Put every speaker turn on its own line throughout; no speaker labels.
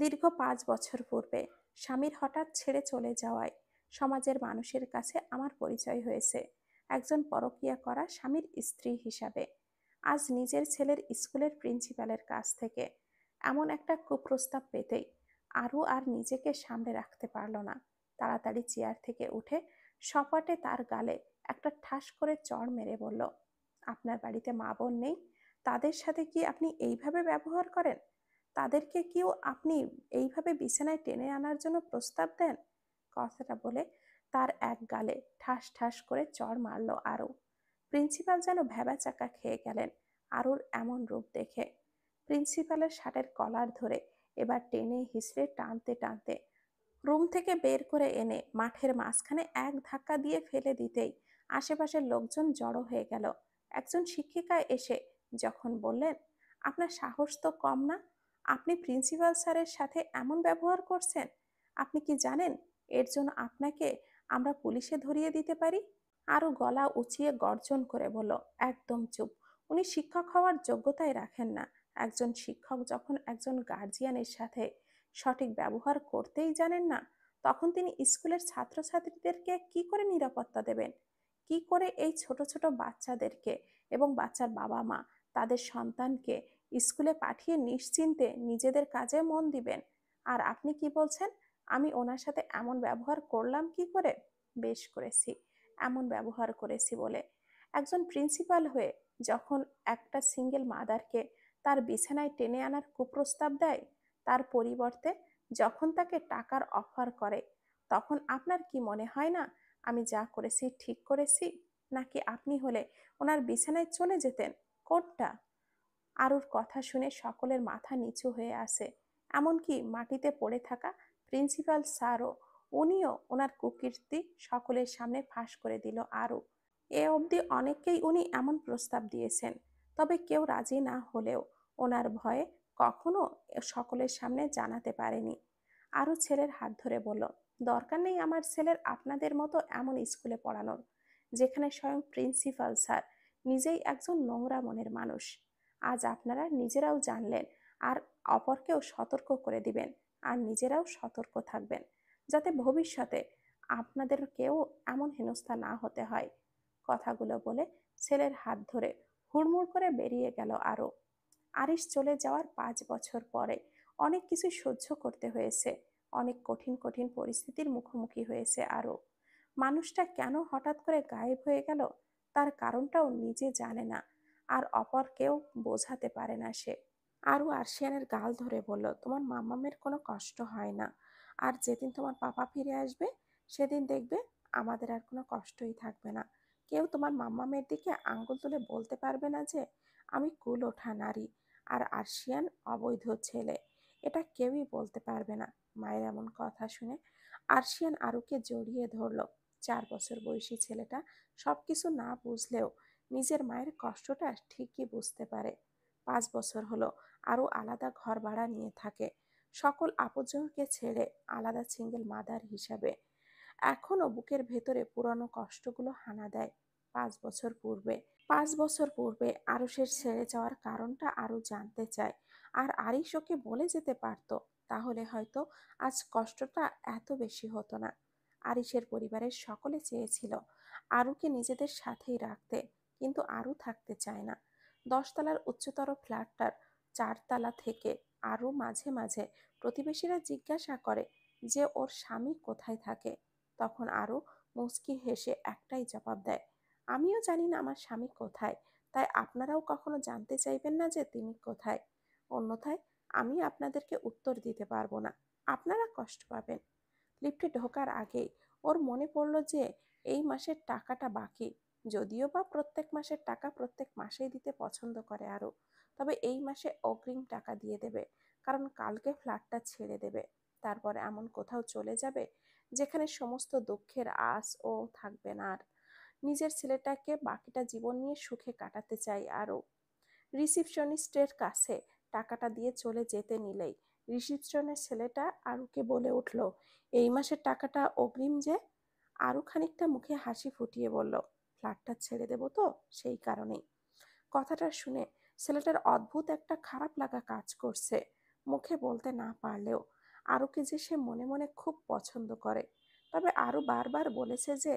দীর্ঘ পাঁচ বছর পূর্বে স্বামীর হঠাৎ ছেড়ে চলে যাওয়ায় সমাজের মানুষের কাছে আমার পরিচয় হয়েছে একজন পরকিয়া করা স্বামীর স্ত্রী হিসাবে আজ নিজের ছেলের স্কুলের প্রিন্সিপালের কাছ থেকে এমন একটা কুপ্রস্তাব পেতেই আরও আর নিজেকে সামনে রাখতে পারল না তাড়াতাড়ি চেয়ার থেকে উঠে সপাটে তার গালে একটা ঠাস করে চড় মেরে বলল আপনার বাড়িতে মা বোন নেই তাদের সাথে কি আপনি এইভাবে ব্যবহার করেন তাদেরকে কেউ আপনি এইভাবে বিছানায় টেনে আনার জন্য প্রস্তাব দেন কথাটা বলে তার এক গালে ঠাস ঠাস করে চড় মারল আরও প্রিন্সিপাল যেন ভেবা চাকা খেয়ে গেলেন আরুর এমন রূপ দেখে প্রিন্সিপালের শার্টের কলার ধরে এবার টেনে হিসড়ে টানতে টানতে রুম থেকে বের করে এনে মাঠের মাঝখানে এক ধাক্কা দিয়ে ফেলে দিতেই আশেপাশের লোকজন জড়ো হয়ে গেল একজন শিক্ষিকা এসে যখন বললেন আপনার সাহস তো কম না আপনি প্রিন্সিপাল স্যারের সাথে এমন ব্যবহার করছেন আপনি কি জানেন এর জন্য আপনাকে আমরা পুলিশে ধরিয়ে দিতে পারি আরও গলা উঁচিয়ে গর্জন করে বলল একদম চুপ উনি শিক্ষক হওয়ার যোগ্যতায় রাখেন না একজন শিক্ষক যখন একজন গার্জিয়ানের সাথে সঠিক ব্যবহার করতেই জানেন না তখন তিনি স্কুলের ছাত্রছাত্রীদেরকে কি করে নিরাপত্তা দেবেন কি করে এই ছোট ছোট বাচ্চাদেরকে এবং বাচ্চার বাবা মা তাদের সন্তানকে স্কুলে পাঠিয়ে নিশ্চিন্তে নিজেদের কাজে মন দিবেন আর আপনি কি বলছেন আমি ওনার সাথে এমন ব্যবহার করলাম কি করে বেশ করেছি এমন ব্যবহার করেছি বলে একজন প্রিন্সিপাল হয়ে যখন একটা সিঙ্গেল মাদারকে তার বিছানায় টেনে আনার কুপ্রস্তাব দেয় তার পরিবর্তে যখন তাকে টাকার অফার করে তখন আপনার কি মনে হয় না আমি যা করেছি ঠিক করেছি নাকি আপনি হলে ওনার বিছানায় চলে যেতেন কোনটা আরুর কথা শুনে সকলের মাথা নিচু হয়ে আসে এমনকি মাটিতে পড়ে থাকা প্রিন্সিপাল স্যারও উনিও ওনার কুকীর্তি সকলের সামনে ফাঁস করে দিল আরও এ অবধি অনেককেই উনি এমন প্রস্তাব দিয়েছেন তবে কেউ রাজি না হলেও ওনার ভয়ে কখনো সকলের সামনে জানাতে পারেনি আরও ছেলের হাত ধরে বলল দরকার নেই আমার ছেলের আপনাদের মতো এমন স্কুলে পড়ানোর যেখানে স্বয়ং প্রিন্সিপাল স্যার নিজেই একজন নোংরা মনের মানুষ আজ আপনারা নিজেরাও জানলেন আর অপরকেও সতর্ক করে দিবেন আর নিজেরাও সতর্ক থাকবেন যাতে ভবিষ্যতে আপনাদের কেউ এমন হেনস্থা না হতে হয় কথাগুলো বলে ছেলের হাত ধরে হুড়মুড় করে বেরিয়ে গেল আরও আরিস চলে যাওয়ার পাঁচ বছর পরে অনেক কিছু সহ্য করতে হয়েছে অনেক কঠিন কঠিন পরিস্থিতির মুখোমুখি হয়েছে আরও মানুষটা কেন হঠাৎ করে গায়েব হয়ে গেল তার কারণটাও নিজে জানে না আর অপরকেও বোঝাতে পারে না সে আরও আর্শিয়ানের গাল ধরে বলল তোমার মামামের কোনো কষ্ট হয় না আর যেদিন তোমার পাপা ফিরে আসবে সেদিন দেখবে আমাদের আর কোনো কষ্টই থাকবে না কেউ তোমার মাম্মামের দিকে আঙ্গুল তুলে বলতে পারবে না যে আমি কুল ওঠা নারী আর আর্শিয়ান অবৈধ ছেলে এটা কেউই বলতে পারবে না মায়ের এমন কথা শুনে আর্শিয়ান আরুকে জড়িয়ে ধরল চার বছর বয়সী ছেলেটা সব কিছু না বুঝলেও নিজের মায়ের কষ্টটা ঠিকই বুঝতে পারে পাঁচ বছর হলো আরও আলাদা ঘর ভাড়া নিয়ে থাকে সকল আপজনকে ছেড়ে আলাদা সিঙ্গেল মাদার হিসাবে এখনও বুকের ভেতরে পুরনো কষ্টগুলো হানা দেয় পাঁচ বছর পূর্বে পাঁচ বছর পূর্বে আরুষের ছেড়ে যাওয়ার কারণটা আরও জানতে চায় আর আরিস ওকে বলে যেতে পারত তাহলে হয়তো আজ কষ্টটা এত বেশি হতো না আরিসের পরিবারের সকলে চেয়েছিল আরুকে নিজেদের সাথেই রাখতে কিন্তু আরও থাকতে চায় না দশতলার উচ্চতর ফ্ল্যাটটার চারতলা থেকে আরও মাঝে মাঝে প্রতিবেশীরা জিজ্ঞাসা করে যে ওর স্বামী কোথায় থাকে তখন আরও মুচকি হেসে একটাই জবাব দেয় আমিও জানি না আমার স্বামী কোথায় তাই আপনারাও কখনো জানতে চাইবেন না যে তিনি কোথায় অন্যথায় আমি আপনাদেরকে উত্তর দিতে পারবো না আপনারা কষ্ট পাবেন লিফটে ঢোকার আগেই ওর মনে পড়ল যে এই মাসের টাকাটা বাকি যদিও বা প্রত্যেক মাসের টাকা প্রত্যেক মাসেই দিতে পছন্দ করে আরও তবে এই মাসে অগ্রিম টাকা দিয়ে দেবে কারণ কালকে ফ্ল্যাটটা ছেড়ে দেবে তারপরে এমন কোথাও চলে যাবে যেখানে সমস্ত দুঃখের আস ও থাকবে না আর নিজের ছেলেটাকে বাকিটা জীবন নিয়ে সুখে কাটাতে চাই আরও রিসিপশনিস্টের কাছে টাকাটা দিয়ে চলে যেতে নিলেই রিসিপশনের ছেলেটা আরুকে বলে উঠল এই মাসের টাকাটা অগ্রিম যে আরও খানিকটা মুখে হাসি ফুটিয়ে বলল ফ্ল্যাটটা ছেড়ে দেবো তো সেই কারণেই কথাটা শুনে ছেলেটার অদ্ভুত একটা খারাপ লাগা কাজ করছে মুখে বলতে না পারলেও কি যে সে মনে মনে খুব পছন্দ করে তবে আরও বারবার বলেছে যে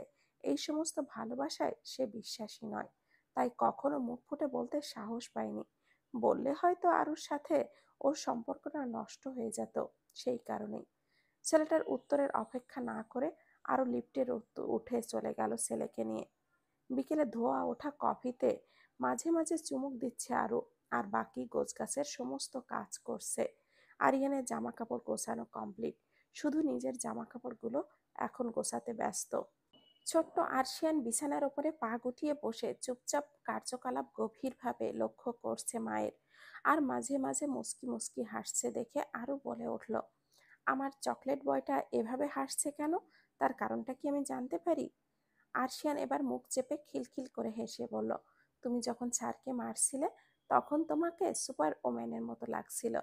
এই সমস্ত ভালোবাসায় সে বিশ্বাসী নয় তাই কখনো মুখ ফুটে বলতে সাহস পায়নি বললে হয়তো আরুর সাথে ওর সম্পর্কটা নষ্ট হয়ে যেত সেই কারণেই ছেলেটার উত্তরের অপেক্ষা না করে আরও লিফটের উঠে চলে গেল ছেলেকে নিয়ে বিকেলে ধোয়া ওঠা কফিতে মাঝে মাঝে চুমুক দিচ্ছে আরও আর বাকি গোছগাছের সমস্ত কাজ করছে আরিয়ানের জামা কাপড় গোছানো কমপ্লিট শুধু নিজের জামা কাপড়গুলো এখন গোছাতে ব্যস্ত ছোট্ট আর্শিয়ান বিছানার ওপরে পা গুটিয়ে বসে চুপচাপ কার্যকলাপ গভীরভাবে লক্ষ্য করছে মায়ের আর মাঝে মাঝে মুস্কি মুস্কি হাসছে দেখে আরও বলে উঠল আমার চকলেট বয়টা এভাবে হাসছে কেন তার কারণটা কি আমি জানতে পারি আরশিয়ান এবার মুখ চেপে খিলখিল করে হেসে বলল তুমি যখন ছাড়কে মারছিলে তখন তোমাকে সুপার ওম্যানের মতো লাগছিল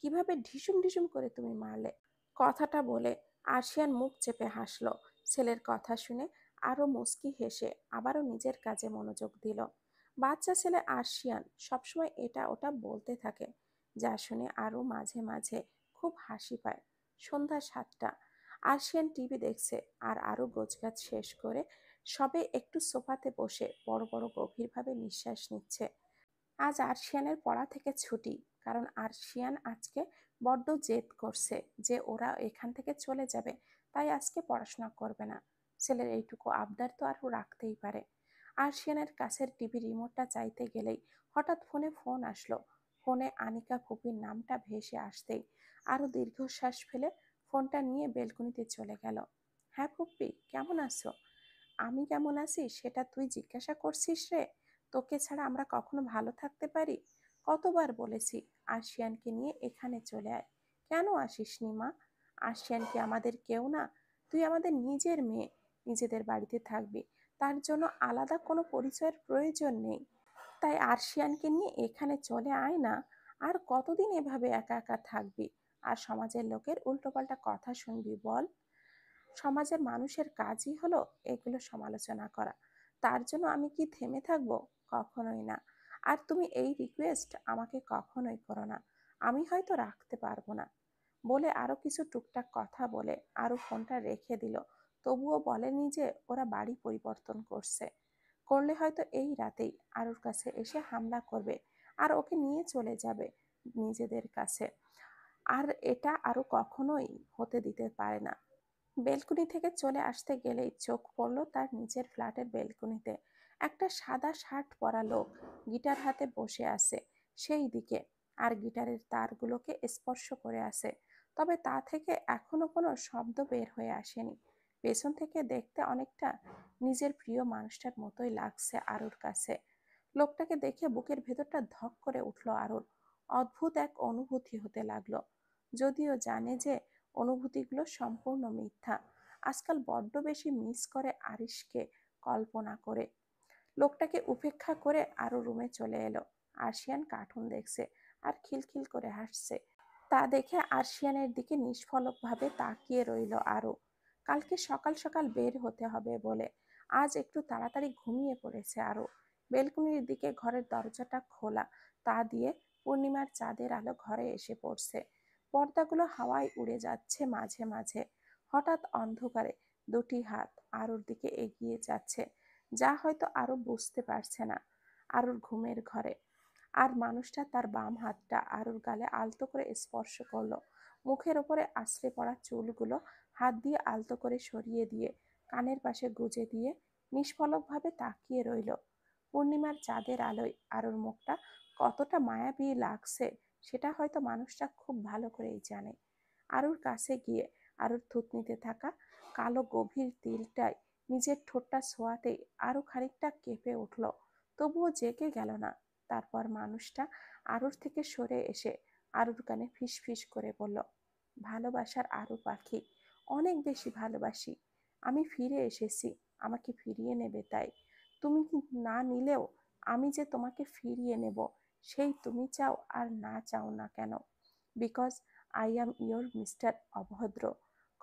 কিভাবে ঢিসুম ঢিসুম করে তুমি মারলে কথাটা বলে আরশিয়ান মুখ চেপে হাসলো ছেলের কথা শুনে আরও মুস্কি হেসে আবারও নিজের কাজে মনোযোগ দিল বাচ্চা ছেলে আরশিয়ান সবসময় এটা ওটা বলতে থাকে যা শুনে আরও মাঝে মাঝে খুব হাসি পায় সন্ধ্যা সাতটা আরশিয়ান টিভি দেখছে আর আরও গোছগাছ শেষ করে সবে একটু সোফাতে বসে বড় বড় গভীরভাবে নিঃশ্বাস নিচ্ছে আজ আরশিয়ানের পড়া থেকে ছুটি কারণ আরশিয়ান আজকে বড্ড জেদ করছে যে ওরা এখান থেকে চলে যাবে তাই আজকে পড়াশোনা করবে না ছেলের এইটুকু আবদার তো আর রাখতেই পারে আরশিয়ানের কাছের টিভি রিমোটটা চাইতে গেলেই হঠাৎ ফোনে ফোন আসলো ফোনে আনিকা ফুপির নামটা ভেসে আসতেই আরও দীর্ঘশ্বাস ফেলে ফোনটা নিয়ে বেলকুনিতে চলে গেল হ্যাঁ ফুপ্পি কেমন আছো আমি কেমন আছি সেটা তুই জিজ্ঞাসা করছিস রে তোকে ছাড়া আমরা কখনো ভালো থাকতে পারি কতবার বলেছি আশিয়ানকে নিয়ে এখানে চলে আয় কেন আসিস নি মা আশিয়ান কি আমাদের কেউ না তুই আমাদের নিজের মেয়ে নিজেদের বাড়িতে থাকবি তার জন্য আলাদা কোনো পরিচয়ের প্রয়োজন নেই তাই আরশিয়ানকে নিয়ে এখানে চলে আয় না আর কতদিন এভাবে একা একা থাকবি আর সমাজের লোকের উল্টোপাল্টা কথা শুনবি বল সমাজের মানুষের কাজই হলো এগুলো সমালোচনা করা তার জন্য আমি কি থেমে থাকব কখনোই না আর তুমি এই রিকোয়েস্ট আমাকে কখনোই করো না আমি হয়তো রাখতে পারবো না বলে আরও কিছু টুকটাক কথা বলে আরও ফোনটা রেখে দিল তবুও বলেনি যে ওরা বাড়ি পরিবর্তন করছে করলে হয়তো এই রাতেই আরুর কাছে এসে হামলা করবে আর ওকে নিয়ে চলে যাবে নিজেদের কাছে আর এটা আরও কখনোই হতে দিতে পারে না বেলকুনি থেকে চলে আসতে গেলেই চোখ পড়ল তার নিজের ফ্ল্যাটের বেলকুনিতে একটা সাদা শার্ট পরা লোক গিটার হাতে বসে আছে সেই দিকে আর গিটারের তারগুলোকে স্পর্শ করে আছে তবে তা থেকে এখনো কোনো শব্দ বের হয়ে আসেনি পেছন থেকে দেখতে অনেকটা নিজের প্রিয় মানুষটার মতোই লাগছে আরুর কাছে লোকটাকে দেখে বুকের ভেতরটা ধক করে উঠল আরুর অদ্ভুত এক অনুভূতি হতে লাগলো যদিও জানে যে অনুভূতিগুলো সম্পূর্ণ মিথ্যা আজকাল বড্ড বেশি মিস করে আরিশকে কল্পনা করে লোকটাকে উপেক্ষা করে আরও রুমে চলে এলো আর্শিয়ান কার্টুন দেখছে আর খিলখিল করে হাসছে তা দেখে আর্শিয়ানের দিকে নিষ্ফলকভাবে তাকিয়ে রইল আরও কালকে সকাল সকাল বের হতে হবে বলে আজ একটু তাড়াতাড়ি ঘুমিয়ে পড়েছে আরও বেলকুনির দিকে ঘরের দরজাটা খোলা তা দিয়ে পূর্ণিমার চাঁদের আলো ঘরে এসে পড়ছে পর্দাগুলো হাওয়ায় উড়ে যাচ্ছে মাঝে মাঝে হঠাৎ অন্ধকারে দুটি হাত আরুর দিকে এগিয়ে যাচ্ছে যা হয়তো আরও বুঝতে পারছে না আরুর ঘুমের ঘরে আর মানুষটা তার বাম হাতটা আরুর গালে আলতো করে স্পর্শ করলো মুখের ওপরে আশ্রে পড়া চুলগুলো হাত দিয়ে আলতো করে সরিয়ে দিয়ে কানের পাশে গুজে দিয়ে নিষ্ফলকভাবে তাকিয়ে রইল পূর্ণিমার চাঁদের আলোয় আরুর মুখটা কতটা মায়াবী লাগছে সেটা হয়তো মানুষটা খুব ভালো করেই জানে আরুর কাছে গিয়ে আরুর থুতনিতে থাকা কালো গভীর তিলটায় নিজের ঠোঁটটা ছোঁয়াতে আরও খানিকটা কেঁপে উঠল তবুও জেগে গেল না তারপর মানুষটা আরুর থেকে সরে এসে আরুর কানে ফিস ফিস করে বলল ভালোবাসার আরু পাখি অনেক বেশি ভালোবাসি আমি ফিরে এসেছি আমাকে ফিরিয়ে নেবে তাই তুমি না নিলেও আমি যে তোমাকে ফিরিয়ে নেব সেই তুমি চাও আর না চাও না কেন because I am your mister অভদ্র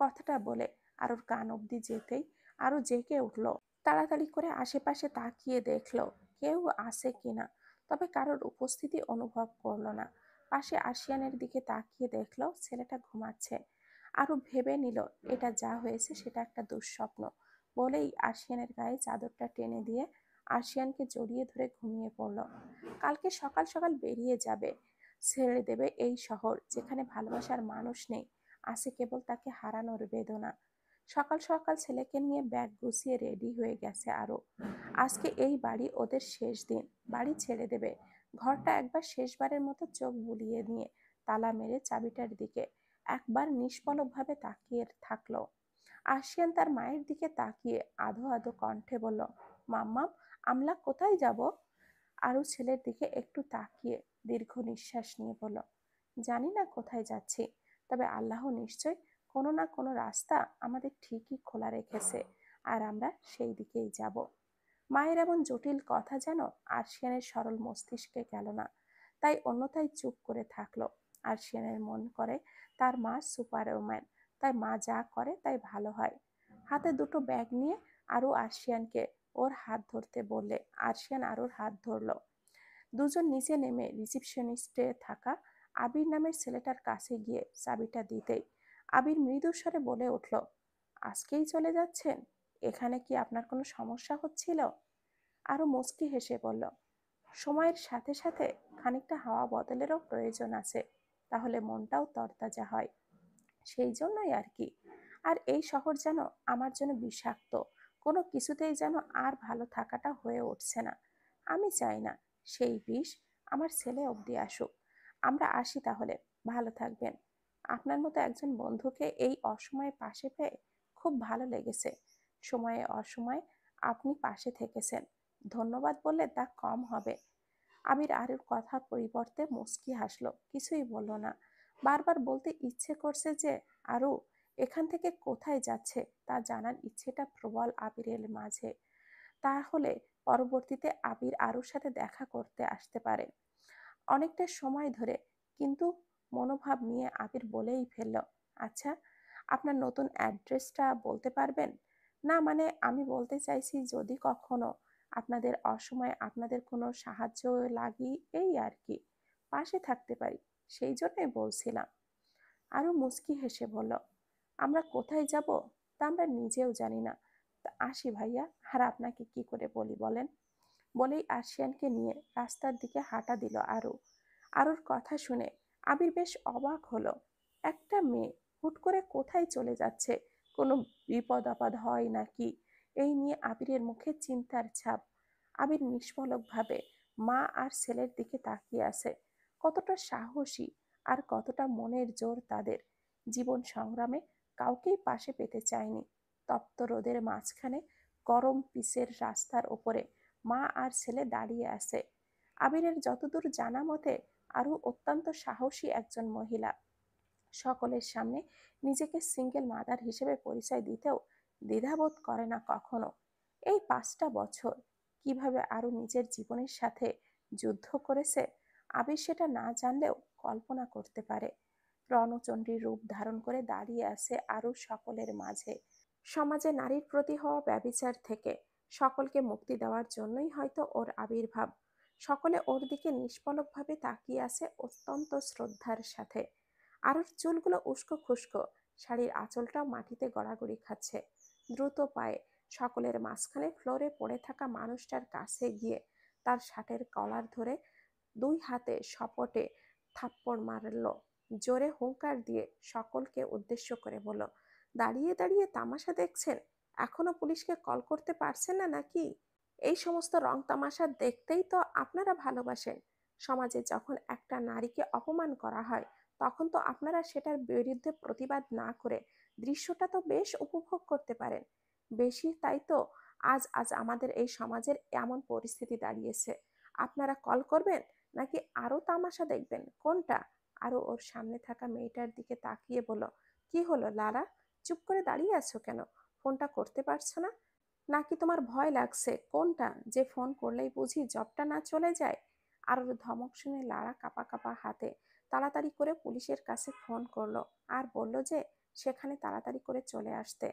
কথাটা বলে ওর কান অবধি যেতেই আরও জেগে উঠল তাড়াতাড়ি করে আশেপাশে তাকিয়ে দেখল কেউ কি কিনা তবে কারোর উপস্থিতি অনুভব করল না পাশে আসিয়ানের দিকে তাকিয়ে দেখল ছেলেটা ঘুমাচ্ছে আরও ভেবে নিল এটা যা হয়েছে সেটা একটা দুঃস্বপ্ন বলেই আসিয়ানের গায়ে চাদরটা টেনে দিয়ে আশিয়ানকে জড়িয়ে ধরে ঘুমিয়ে পড়ল কালকে সকাল সকাল বেরিয়ে যাবে ছেড়ে দেবে এই শহর যেখানে ভালোবাসার মানুষ নেই আছে কেবল তাকে হারানোর বেদনা সকাল সকাল ছেলেকে নিয়ে ব্যাগ গুছিয়ে রেডি হয়ে গেছে আরও আজকে এই বাড়ি ওদের শেষ দিন বাড়ি ছেড়ে দেবে ঘরটা একবার শেষবারের মতো চোখ বুলিয়ে নিয়ে তালা মেরে চাবিটার দিকে একবার নিষ্পলকভাবে তাকিয়ে থাকলো আসিয়ান তার মায়ের দিকে তাকিয়ে আধো আধো কণ্ঠে বলল মাম্মাম আমলা কোথায় যাব আরও ছেলের দিকে একটু তাকিয়ে দীর্ঘ নিঃশ্বাস নিয়ে বল জানি না কোথায় যাচ্ছি তবে আল্লাহ নিশ্চয় কোনো না কোনো রাস্তা আমাদের ঠিকই খোলা রেখেছে আর আমরা সেই দিকেই যাব মায়ের এমন জটিল কথা যেন আরশিয়ানের সরল মস্তিষ্কে গেল না তাই অন্যথায় চুপ করে থাকলো আরশিয়ানের মন করে তার মা সুপারম্যান তাই মা যা করে তাই ভালো হয় হাতে দুটো ব্যাগ নিয়ে আরও আরশিয়ানকে ওর হাত ধরতে বললে আরশিয়ান আরোর হাত ধরল দুজন নিচে নেমে রিসিপশনিস্টে থাকা আবির নামের ছেলেটার কাছে গিয়ে চাবিটা দিতেই আবির মৃদুস্বরে বলে উঠল আজকেই চলে যাচ্ছেন এখানে কি আপনার কোনো সমস্যা হচ্ছিল আরও মুচকি হেসে বলল সময়ের সাথে সাথে খানিকটা হাওয়া বদলেরও প্রয়োজন আছে তাহলে মনটাও তরতাজা হয় সেই জন্যই আর কি আর এই শহর যেন আমার জন্য বিষাক্ত কোনো কিছুতেই যেন আর ভালো থাকাটা হয়ে উঠছে না আমি চাই না সেই বিষ আমার ছেলে অবধি আসুক আমরা আসি তাহলে ভালো থাকবেন আপনার মতো একজন বন্ধুকে এই অসময়ে পাশে পেয়ে খুব ভালো লেগেছে সময়ে অসময়ে আপনি পাশে থেকেছেন ধন্যবাদ বললে তা কম হবে আমির আরুর কথার পরিবর্তে মুস্কি হাসলো কিছুই বলল না বারবার বলতে ইচ্ছে করছে যে আরু এখান থেকে কোথায় যাচ্ছে তা জানার ইচ্ছেটা প্রবল আবিরের মাঝে তাহলে পরবর্তীতে আবির আরুর সাথে দেখা করতে আসতে পারে অনেকটা সময় ধরে কিন্তু মনোভাব নিয়ে আবির বলেই ফেলল আচ্ছা আপনার নতুন অ্যাড্রেসটা বলতে পারবেন না মানে আমি বলতে চাইছি যদি কখনো আপনাদের অসময়ে আপনাদের কোনো সাহায্য লাগি এই আর কি পাশে থাকতে পারি সেই জন্যই বলছিলাম আরও মুস্কি হেসে বলল আমরা কোথায় যাব তা আমরা নিজেও জানি না তা আসি ভাইয়া আর আপনাকে কি করে বলি বলেন বলেই আশিয়ানকে নিয়ে রাস্তার দিকে হাঁটা দিল আরও আরুর কথা শুনে আবির বেশ অবাক হলো একটা মেয়ে হুট করে কোথায় চলে যাচ্ছে কোনো বিপদ আপদ হয় নাকি এই নিয়ে আবিরের মুখে চিন্তার ছাপ আবির নিষ্ফলকভাবে মা আর ছেলের দিকে তাকিয়ে আছে কতটা সাহসী আর কতটা মনের জোর তাদের জীবন সংগ্রামে কাউকেই পাশে পেতে চায়নি তপ্ত রোদের মাঝখানে গরম পিসের রাস্তার ওপরে মা আর ছেলে দাঁড়িয়ে আছে আবিরের যতদূর জানা মতে আরও অত্যন্ত সাহসী একজন মহিলা সকলের সামনে নিজেকে সিঙ্গেল মাদার হিসেবে পরিচয় দিতেও দ্বিধাবোধ করে না কখনো এই পাঁচটা বছর কিভাবে আরও নিজের জীবনের সাথে যুদ্ধ করেছে আবির সেটা না জানলেও কল্পনা করতে পারে রণচণ্ডীর রূপ ধারণ করে দাঁড়িয়ে আছে আরও সকলের মাঝে সমাজে নারীর প্রতি হওয়া ব্যবিচার থেকে সকলকে মুক্তি দেওয়ার জন্যই হয়তো ওর আবির্ভাব সকলে ওর দিকে নিষ্পলকভাবে তাকিয়ে আছে অত্যন্ত শ্রদ্ধার সাথে আরুর চুলগুলো উস্কো খুস্কো শাড়ির আঁচলটা মাটিতে গড়াগড়ি খাচ্ছে দ্রুত পায়ে সকলের মাঝখানে ফ্লোরে পড়ে থাকা মানুষটার কাছে গিয়ে তার শার্টের কলার ধরে দুই হাতে শপটে থাপ্পড় মারল জোরে হুঙ্কার দিয়ে সকলকে উদ্দেশ্য করে বলল দাঁড়িয়ে দাঁড়িয়ে তামাশা দেখছেন এখনো পুলিশকে কল করতে পারছেন না নাকি এই সমস্ত রং তামাশা দেখতেই তো আপনারা ভালোবাসেন সমাজে যখন একটা নারীকে অপমান করা হয় তখন তো আপনারা সেটার বিরুদ্ধে প্রতিবাদ না করে দৃশ্যটা তো বেশ উপভোগ করতে পারেন বেশি তাই তো আজ আজ আমাদের এই সমাজের এমন পরিস্থিতি দাঁড়িয়েছে আপনারা কল করবেন নাকি আরও তামাশা দেখবেন কোনটা আরও ওর সামনে থাকা মেয়েটার দিকে তাকিয়ে বলো কি হলো লারা চুপ করে দাঁড়িয়ে আছো কেন ফোনটা করতে পারছো না নাকি তোমার ভয় লাগছে কোনটা যে ফোন করলেই বুঝি জবটা না চলে যায় আর ওর ধমক শুনে লারা কাপা কাপা হাতে তাড়াতাড়ি করে পুলিশের কাছে ফোন করলো আর বলল যে সেখানে তাড়াতাড়ি করে চলে আসতে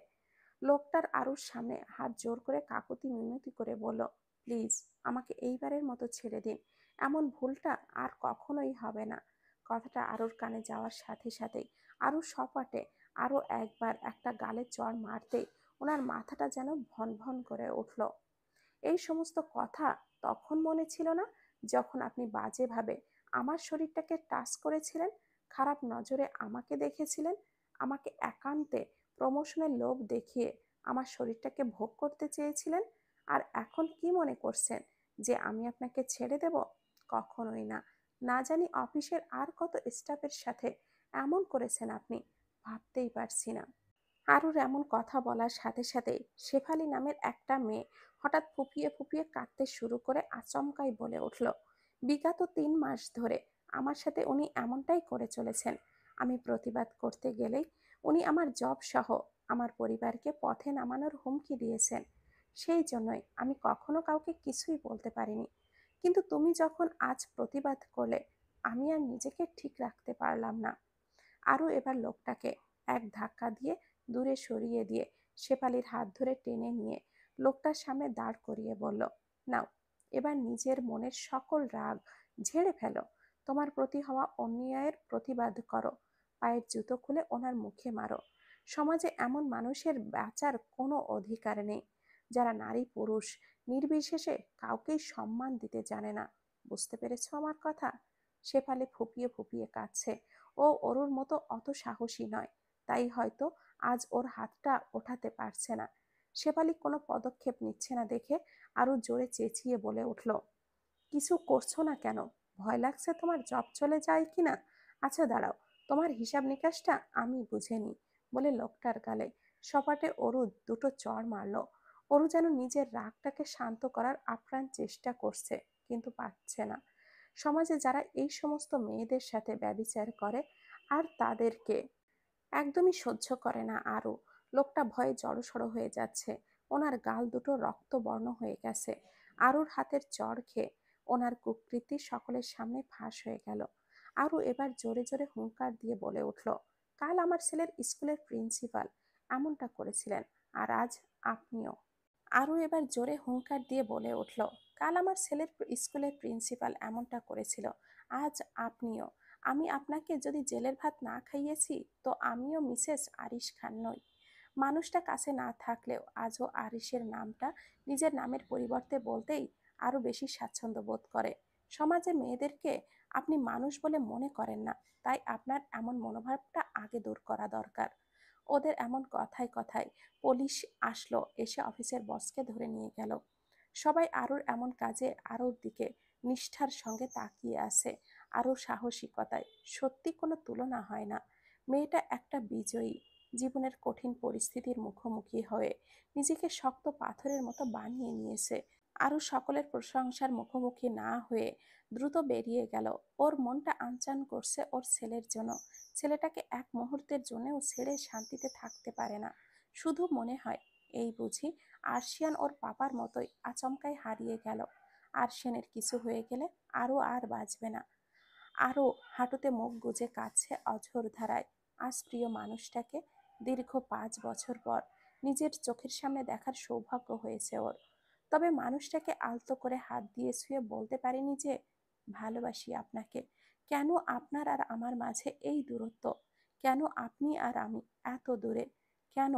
লোকটার আরুর সামনে হাত জোর করে কাকুতি মিনতি করে বলল প্লিজ আমাকে এইবারের মতো ছেড়ে দিন এমন ভুলটা আর কখনোই হবে না কথাটা আরুর কানে যাওয়ার সাথে সাথেই আরও সপাটে আরও একবার একটা গালে চর মারতেই ওনার মাথাটা যেন ভন ভন করে উঠল এই সমস্ত কথা তখন মনে ছিল না যখন আপনি বাজেভাবে আমার শরীরটাকে টাচ করেছিলেন খারাপ নজরে আমাকে দেখেছিলেন আমাকে একান্তে প্রমোশনের লোভ দেখিয়ে আমার শরীরটাকে ভোগ করতে চেয়েছিলেন আর এখন কি মনে করছেন যে আমি আপনাকে ছেড়ে দেব কখনোই না না জানি অফিসের আর কত স্টাফের সাথে এমন করেছেন আপনি ভাবতেই পারছি না আরুর এমন কথা বলার সাথে সাথে শেফালি নামের একটা মেয়ে হঠাৎ ফুপিয়ে ফুপিয়ে কাঁদতে শুরু করে আচমকাই বলে উঠল বিগত তিন মাস ধরে আমার সাথে উনি এমনটাই করে চলেছেন আমি প্রতিবাদ করতে গেলেই উনি আমার জব সহ আমার পরিবারকে পথে নামানোর হুমকি দিয়েছেন সেই জন্যই আমি কখনো কাউকে কিছুই বলতে পারিনি কিন্তু তুমি যখন আজ প্রতিবাদ করলে আমি আর নিজেকে ঠিক রাখতে পারলাম না আরও এবার লোকটাকে এক ধাক্কা দিয়ে দূরে সরিয়ে দিয়ে শেফালির হাত ধরে টেনে নিয়ে লোকটার সামনে দাঁড় করিয়ে বলল নাও এবার নিজের মনের সকল রাগ ঝেড়ে ফেলো তোমার প্রতি হওয়া অন্যায়ের প্রতিবাদ করো পায়ের জুতো খুলে ওনার মুখে মারো সমাজে এমন মানুষের বাঁচার কোনো অধিকার নেই যারা নারী পুরুষ নির্বিশেষে কাউকেই সম্মান দিতে জানে না বুঝতে পেরেছ আমার কথা শেফালি ফুপিয়ে ফুপিয়ে কাঁদছে ও অরুর মতো অত সাহসী নয় তাই হয়তো আজ ওর হাতটা ওঠাতে পারছে না শেফালি কোনো পদক্ষেপ নিচ্ছে না দেখে আরও জোরে চেঁচিয়ে বলে উঠল কিছু করছো না কেন ভয় লাগছে তোমার জব চলে যায় কি না আচ্ছা দাঁড়াও তোমার হিসাব নিকাশটা আমি বুঝে নিই বলে লোকটার গালে সপাটে অরু দুটো চড় মারলো অরু যেন নিজের রাগটাকে শান্ত করার আপ্রাণ চেষ্টা করছে কিন্তু পাচ্ছে না সমাজে যারা এই সমস্ত মেয়েদের সাথে ব্যবচার করে আর তাদেরকে একদমই সহ্য করে না আরও লোকটা ভয়ে জড়সড় হয়ে যাচ্ছে ওনার গাল দুটো রক্তবর্ণ হয়ে গেছে আরুর হাতের চড় খেয়ে ওনার কুকৃতি সকলের সামনে ফাঁস হয়ে গেল আরও এবার জোরে জোরে হুঙ্কার দিয়ে বলে উঠল কাল আমার ছেলের স্কুলের প্রিন্সিপাল এমনটা করেছিলেন আর আজ আপনিও আরও এবার জোরে হুঙ্কার দিয়ে বলে উঠল কাল আমার ছেলের স্কুলের প্রিন্সিপাল এমনটা করেছিল আজ আপনিও আমি আপনাকে যদি জেলের ভাত না খাইয়েছি তো আমিও মিসেস আরিশ খান নই মানুষটা কাছে না থাকলেও আজও আরিশের নামটা নিজের নামের পরিবর্তে বলতেই আরও বেশি স্বাচ্ছন্দ্য বোধ করে সমাজে মেয়েদেরকে আপনি মানুষ বলে মনে করেন না তাই আপনার এমন মনোভাবটা আগে দূর করা দরকার ওদের এমন কথায় কথায় পুলিশ আসলো এসে অফিসের বসকে ধরে নিয়ে গেল সবাই আরুর এমন কাজে আরুর দিকে নিষ্ঠার সঙ্গে তাকিয়ে আছে আরও সাহসিকতায় সত্যি কোনো তুলনা হয় না মেয়েটা একটা বিজয়ী জীবনের কঠিন পরিস্থিতির মুখোমুখি হয়ে নিজেকে শক্ত পাথরের মতো বানিয়ে নিয়েছে আরও সকলের প্রশংসার মুখোমুখি না হয়ে দ্রুত বেরিয়ে গেল ওর মনটা আনচান করছে ওর ছেলের জন্য ছেলেটাকে এক মুহূর্তের জন্যও ছেড়ে শান্তিতে থাকতে পারে না শুধু মনে হয় এই বুঝি আর্শিয়ান ওর পাপার মতোই আচমকায় হারিয়ে গেল আর্শিয়ানের কিছু হয়ে গেলে আরও আর বাঁচবে না আরও হাঁটুতে মুখ গুজে কাছে অঝোর ধারায় আজ প্রিয় মানুষটাকে দীর্ঘ পাঁচ বছর পর নিজের চোখের সামনে দেখার সৌভাগ্য হয়েছে ওর তবে মানুষটাকে আলতো করে হাত দিয়ে শুয়ে বলতে পারেনি যে ভালোবাসি আপনাকে কেন আপনার আর আমার মাঝে এই দূরত্ব কেন আপনি আর আমি এত দূরে কেন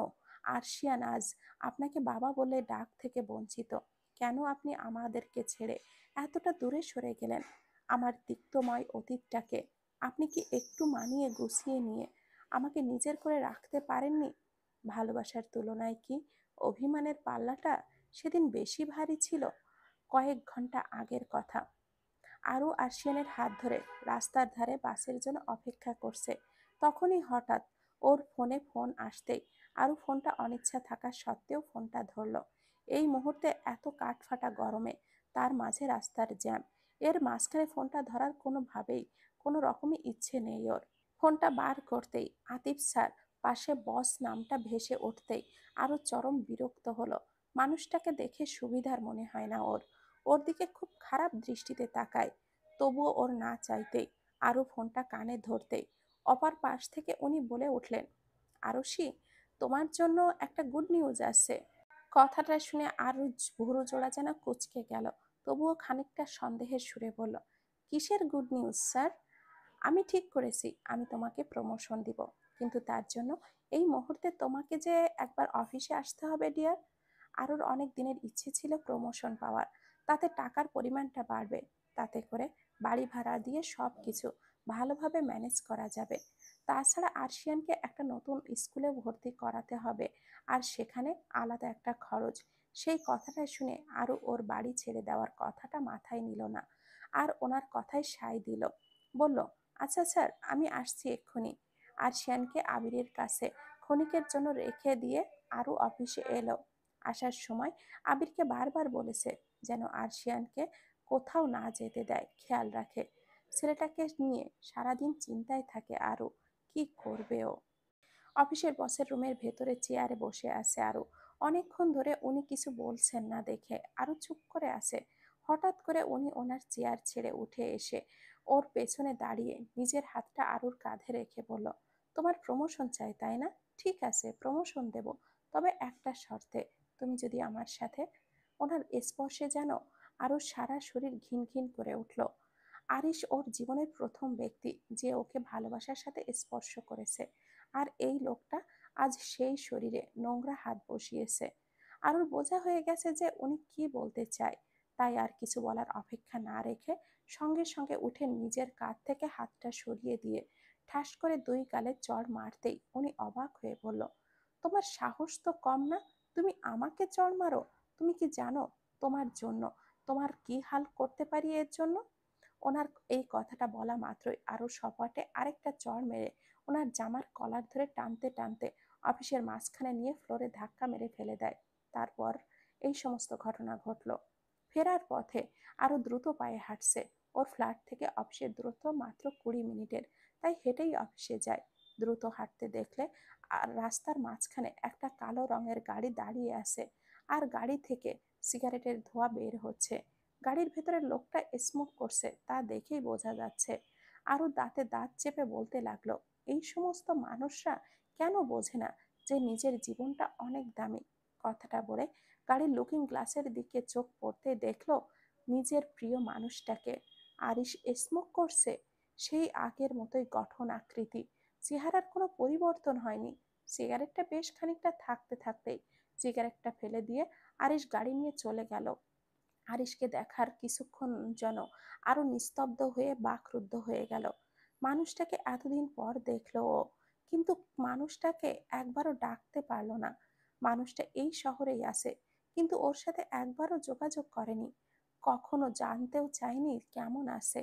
আরশিয়ান আজ আপনাকে বাবা বলে ডাক থেকে বঞ্চিত কেন আপনি আমাদেরকে ছেড়ে এতটা দূরে সরে গেলেন আমার তিক্তময় অতীতটাকে আপনি কি একটু মানিয়ে গুছিয়ে নিয়ে আমাকে নিজের করে রাখতে পারেননি ভালোবাসার তুলনায় কি অভিমানের পাল্লাটা সেদিন বেশি ভারী ছিল কয়েক ঘন্টা আগের কথা আরও আর্শিয়ানের হাত ধরে রাস্তার ধারে বাসের জন্য অপেক্ষা করছে তখনই হঠাৎ ওর ফোনে ফোন আসতেই আরও ফোনটা অনিচ্ছা থাকা সত্ত্বেও ফোনটা ধরল এই মুহূর্তে এত কাঠফাটা গরমে তার মাঝে রাস্তার জ্যাম এর মাঝখানে ফোনটা ধরার কোনোভাবেই কোনো রকমই ইচ্ছে নেই ওর ফোনটা বার করতেই আতিফ স্যার পাশে বস নামটা ভেসে উঠতেই আরও চরম বিরক্ত হলো মানুষটাকে দেখে সুবিধার মনে হয় না ওর ওর দিকে খুব খারাপ দৃষ্টিতে তাকায় তবুও ওর না চাইতেই আরও ফোনটা কানে ধরতে অপার পাশ থেকে উনি বলে উঠলেন আরশি তোমার জন্য একটা গুড নিউজ আছে কথাটা শুনে আরও ভুরু জোড়া যেন কুচকে গেল তবুও খানিকটা সন্দেহের সুরে বলল কিসের গুড নিউজ স্যার আমি ঠিক করেছি আমি তোমাকে প্রমোশন দিব কিন্তু তার জন্য এই মুহূর্তে তোমাকে যে একবার অফিসে আসতে হবে ডিয়ার আরোর অনেক দিনের ইচ্ছে ছিল প্রমোশন পাওয়ার তাতে টাকার পরিমাণটা বাড়বে তাতে করে বাড়ি ভাড়া দিয়ে সব কিছু ভালোভাবে ম্যানেজ করা যাবে তাছাড়া আর্শিয়ানকে একটা নতুন স্কুলে ভর্তি করাতে হবে আর সেখানে আলাদা একটা খরচ সেই কথাটা শুনে আরও ওর বাড়ি ছেড়ে দেওয়ার কথাটা মাথায় নিল না আর ওনার কথায় সাই দিল বলল আচ্ছা স্যার আমি আসছি এক্ষুনি আর্শিয়ানকে আবিরের কাছে ক্ষণিকের জন্য রেখে দিয়ে আরও অফিসে এলো আসার সময় আবিরকে বারবার বলেছে যেন আরশিয়ানকে কোথাও না যেতে দেয় খেয়াল রাখে ছেলেটাকে নিয়ে সারাদিন চিন্তায় থাকে আরও কি করবে ও অফিসের বসের রুমের ভেতরে চেয়ারে বসে আছে আরও অনেকক্ষণ ধরে উনি কিছু বলছেন না দেখে আরও চুপ করে আছে হঠাৎ করে উনি ওনার চেয়ার ছেড়ে উঠে এসে ওর পেছনে দাঁড়িয়ে নিজের হাতটা আরুর কাঁধে রেখে বলল তোমার প্রমোশন চাই তাই না ঠিক আছে প্রমোশন দেব তবে একটা শর্তে তুমি যদি আমার সাথে ওনার স্পর্শে যেন আরও সারা শরীর ঘিন ঘিন করে উঠল আরিশ ওর জীবনের প্রথম ব্যক্তি যে ওকে ভালোবাসার সাথে স্পর্শ করেছে আর এই লোকটা আজ সেই শরীরে নোংরা হাত বসিয়েছে আরুর বোঝা হয়ে গেছে যে উনি কি বলতে চায় তাই আর কিছু বলার অপেক্ষা না রেখে সঙ্গে সঙ্গে উঠে নিজের কাঁধ থেকে হাতটা সরিয়ে দিয়ে ঠাস করে দুই গালে চড় মারতেই উনি অবাক হয়ে বলল তোমার সাহস তো কম না তুমি আমাকে চড় মারো তুমি কি জানো তোমার জন্য তোমার কি হাল করতে পারি এর জন্য ওনার এই কথাটা বলা মাত্রই আরও সপাটে আরেকটা চড় মেরে ওনার জামার কলার ধরে টানতে টানতে অফিসের মাঝখানে নিয়ে ফ্লোরে ধাক্কা মেরে ফেলে দেয় তারপর এই সমস্ত ঘটনা ঘটল ফেরার পথে আরও দ্রুত পায়ে হাঁটছে ওর ফ্ল্যাট থেকে অফিসের দূরত্ব মাত্র কুড়ি মিনিটের তাই হেঁটেই অফিসে যায় দ্রুত হাঁটতে দেখলে আর রাস্তার মাঝখানে একটা কালো রঙের গাড়ি দাঁড়িয়ে আছে আর গাড়ি থেকে সিগারেটের ধোঁয়া বের হচ্ছে গাড়ির ভেতরে লোকটা স্মোক করছে তা দেখেই বোঝা যাচ্ছে আরও দাঁতে দাঁত চেপে বলতে লাগলো এই সমস্ত মানুষরা কেন বোঝে না যে নিজের জীবনটা অনেক দামি কথাটা বলে গাড়ির লুকিং গ্লাসের দিকে চোখ পড়তে দেখলো নিজের প্রিয় মানুষটাকে আরিস স্মোক করছে সেই আগের মতোই গঠন আকৃতি চেহারার কোনো পরিবর্তন হয়নি সিগারেটটা বেশ খানিকটা থাকতে থাকতেই সিগারেটটা ফেলে দিয়ে আরিশ গাড়ি নিয়ে চলে গেল আরিশকে দেখার কিছুক্ষণ যেন আরও নিস্তব্ধ হয়ে বাকরুদ্ধ হয়ে গেল মানুষটাকে এতদিন পর দেখলো ও কিন্তু মানুষটাকে একবারও ডাকতে পারল না মানুষটা এই শহরেই আছে কিন্তু ওর সাথে একবারও যোগাযোগ করেনি কখনো জানতেও চায়নি কেমন আছে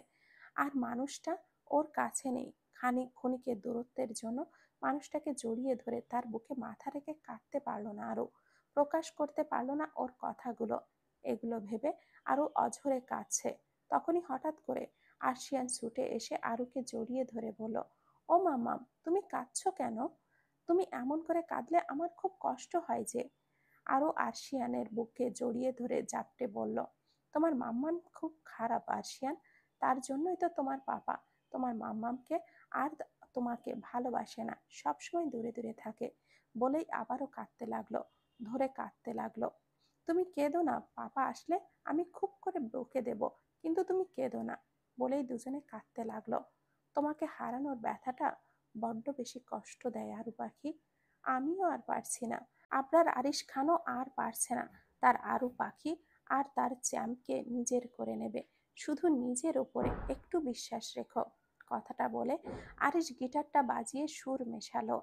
আর মানুষটা ওর কাছে নেই খানিক ক্ষণিকের দূরত্বের জন্য মানুষটাকে জড়িয়ে ধরে তার বুকে মাথা রেখে কাঁদতে পারলো না আরও প্রকাশ করতে পারলো না ওর কথাগুলো এগুলো ভেবে আরও অঝরে কাছে তখনই হঠাৎ করে আর্শিয়ান ছুটে এসে আরুকে জড়িয়ে ধরে বলল ও মামাম তুমি কাঁদছ কেন তুমি এমন করে কাঁদলে আমার খুব কষ্ট হয় যে আরও আর্শিয়ানের বুকে জড়িয়ে ধরে জাপটে বলল তোমার মাম্মাম খুব খারাপ আর্শিয়ান তার জন্যই তো তোমার পাপা তোমার মাম্মামকে আর তোমাকে ভালোবাসে না সবসময় দূরে দূরে থাকে বলেই আবারও কাঁদতে লাগলো ধরে কাঁদতে লাগলো তুমি কেঁদো না পাপা আসলে আমি খুব করে বকে দেব কিন্তু তুমি কেঁদো না বলেই দুজনে কাঁদতে লাগলো তোমাকে হারানোর ব্যথাটা বড্ড বেশি কষ্ট দেয় আরু পাখি আমিও আর পারছি না আপনার আরিশ খানও আর পারছে না তার আরু পাখি আর তার চ্যাম্পকে নিজের করে নেবে শুধু নিজের ওপরে একটু বিশ্বাস রেখো কথাটা বলে আরিস গিটারটা বাজিয়ে সুর মেশালো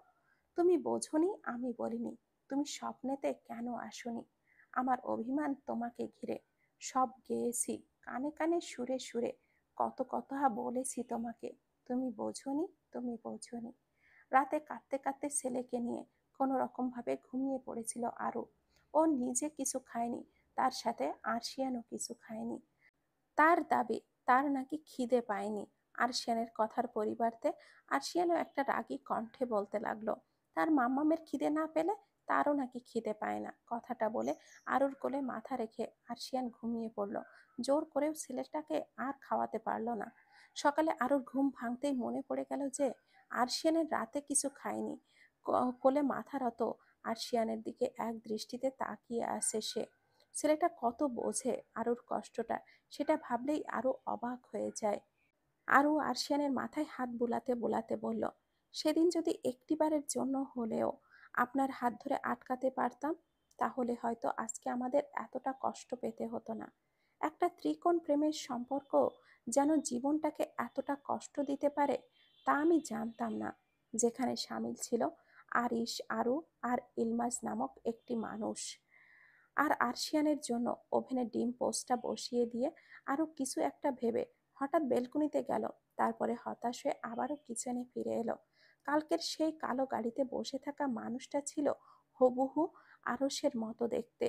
তুমি বোঝনি আমি বলিনি তুমি স্বপ্নেতে কেন আসনি আমার অভিমান তোমাকে ঘিরে সব গেয়েছি কানে কানে সুরে সুরে কত কথা বলেছি তোমাকে তুমি বোঝনি তুমি বোঝনি রাতে কাঁদতে কাঁদতে ছেলেকে নিয়ে কোনো রকমভাবে ঘুমিয়ে পড়েছিল আরও ও নিজে কিছু খায়নি তার সাথে আর্শিয়ানও কিছু খায়নি তার দাবি তার নাকি খিদে পায়নি আরশিয়ানের কথার পরিবর্তে আরশিয়ানও একটা রাগি কণ্ঠে বলতে লাগলো তার মাম্মামের খিদে না পেলে তারও নাকি খিদে পায় না কথাটা বলে আরুর কোলে মাথা রেখে আরশিয়ান ঘুমিয়ে পড়ল জোর করেও ছেলেটাকে আর খাওয়াতে পারল না সকালে আরুর ঘুম ভাঙতেই মনে পড়ে গেল যে আরশিয়ানের রাতে কিছু খায়নি কোলে মাথারত আরশিয়ানের দিকে এক দৃষ্টিতে তাকিয়ে আসে সে ছেলেটা কত বোঝে আরুর কষ্টটা সেটা ভাবলেই আরও অবাক হয়ে যায় আরও আরশিয়ানের মাথায় হাত বোলাতে বোলাতে বলল সেদিন যদি একটিবারের জন্য হলেও আপনার হাত ধরে আটকাতে পারতাম তাহলে হয়তো আজকে আমাদের এতটা কষ্ট পেতে হতো না একটা ত্রিকোণ প্রেমের সম্পর্ক যেন জীবনটাকে এতটা কষ্ট দিতে পারে তা আমি জানতাম না যেখানে সামিল ছিল আরিশ আরু আর ইলমাজ নামক একটি মানুষ আর আরশিয়ানের জন্য ওভেনে ডিম পোস্টটা বসিয়ে দিয়ে আরও কিছু একটা ভেবে হঠাৎ বেলকুনিতে গেল তারপরে হতাশ হয়ে আবারও কিচেনে ফিরে এলো কালকের সেই কালো গাড়িতে বসে থাকা মানুষটা ছিল হবুহু আরসের মতো দেখতে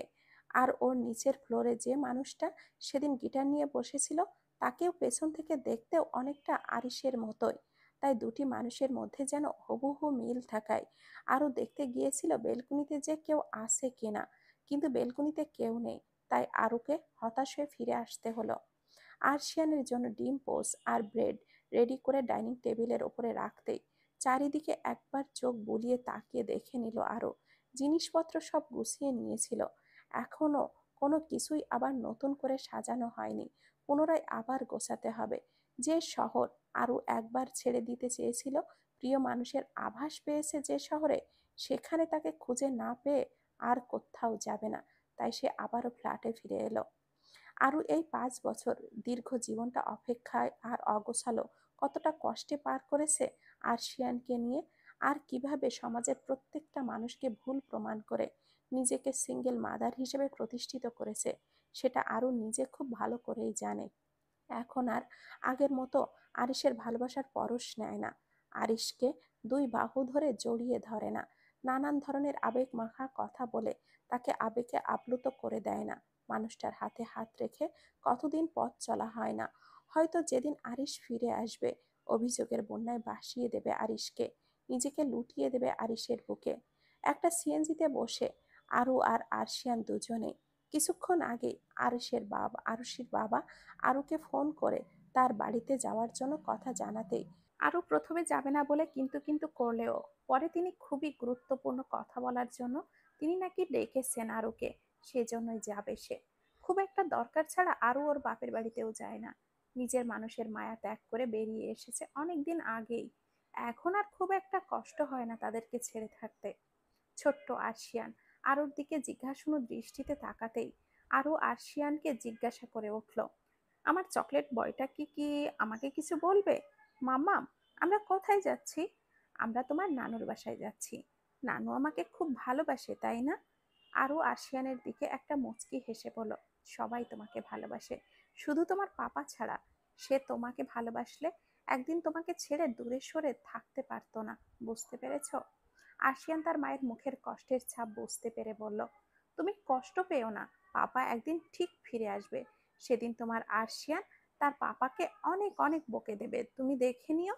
আর ওর নিচের ফ্লোরে যে মানুষটা সেদিন গিটার নিয়ে বসেছিল তাকেও পেছন থেকে দেখতেও অনেকটা আরিসের মতোই তাই দুটি মানুষের মধ্যে যেন হবুহু মিল থাকায় আরও দেখতে গিয়েছিল বেলকুনিতে যে কেউ আছে কিনা কিন্তু বেলকুনিতে কেউ নেই তাই আরুকে হতাশ হয়ে ফিরে আসতে হলো আরশিয়ানের জন্য ডিম পোস আর ব্রেড রেডি করে ডাইনিং টেবিলের ওপরে রাখতেই চারিদিকে একবার চোখ বুলিয়ে তাকিয়ে দেখে নিল আরও জিনিসপত্র সব গুছিয়ে নিয়েছিল এখনও কোনো কিছুই আবার নতুন করে সাজানো হয়নি পুনরায় আবার গোছাতে হবে যে শহর আরও একবার ছেড়ে দিতে চেয়েছিল প্রিয় মানুষের আভাস পেয়েছে যে শহরে সেখানে তাকে খুঁজে না পেয়ে আর কোথাও যাবে না তাই সে আবারও ফ্ল্যাটে ফিরে এলো আরও এই পাঁচ বছর দীর্ঘ জীবনটা অপেক্ষায় আর অগোছালো কতটা কষ্টে পার করেছে আরশিয়ানকে নিয়ে আর কিভাবে সমাজের প্রত্যেকটা মানুষকে ভুল প্রমাণ করে নিজেকে সিঙ্গেল মাদার হিসেবে প্রতিষ্ঠিত করেছে সেটা আরও নিজে খুব ভালো করেই জানে এখন আর আগের মতো আরিশের ভালোবাসার পরশ নেয় না আরিশকে দুই বাহু ধরে জড়িয়ে ধরে না নানান ধরনের আবেগ মাখা কথা বলে তাকে আবেগে আপ্লুত করে দেয় না মানুষটার হাতে হাত রেখে কতদিন পথ চলা হয় না হয়তো যেদিন আরিশ ফিরে আসবে অভিযোগের বন্যায় বাসিয়ে দেবে আরিশকে নিজেকে লুটিয়ে দেবে আরিশের বুকে একটা সিএনজিতে বসে আরু আর আরশিয়ান দুজনে কিছুক্ষণ আগে আরিশের বাবা আরুষির বাবা আরুকে ফোন করে তার বাড়িতে যাওয়ার জন্য কথা জানাতেই আরও প্রথমে যাবে না বলে কিন্তু কিন্তু করলেও পরে তিনি খুবই গুরুত্বপূর্ণ কথা বলার জন্য তিনি নাকি ডেকেছেন আরুকে সেজন্যই যাবে সে খুব একটা দরকার ছাড়া আরও ওর বাপের বাড়িতেও যায় না নিজের মানুষের মায়া ত্যাগ করে বেরিয়ে এসেছে অনেক দিন আগেই এখন আর খুব একটা কষ্ট হয় না তাদেরকে ছেড়ে থাকতে ছোট্ট আশিয়ান আরুর দিকে জিজ্ঞাসুনো দৃষ্টিতে তাকাতেই আরও আর্শিয়ানকে জিজ্ঞাসা করে উঠল আমার চকলেট বয়টা কি কি আমাকে কিছু বলবে মাম্মা আমরা কোথায় যাচ্ছি আমরা তোমার নানুর বাসায় যাচ্ছি নানু আমাকে খুব ভালোবাসে তাই না আরও আশিয়ানের দিকে একটা মুচকি হেসে বলল সবাই তোমাকে ভালোবাসে শুধু তোমার পাপা ছাড়া সে তোমাকে ভালোবাসলে একদিন তোমাকে ছেড়ে দূরে সরে থাকতে পারতো না বুঝতে পেরেছ আশিয়ান তার মায়ের মুখের কষ্টের ছাপ বুঝতে পেরে বলল তুমি কষ্ট পেও না পাপা একদিন ঠিক ফিরে আসবে সেদিন তোমার আশিয়ান তার পাপাকে অনেক অনেক বকে দেবে তুমি দেখে নিও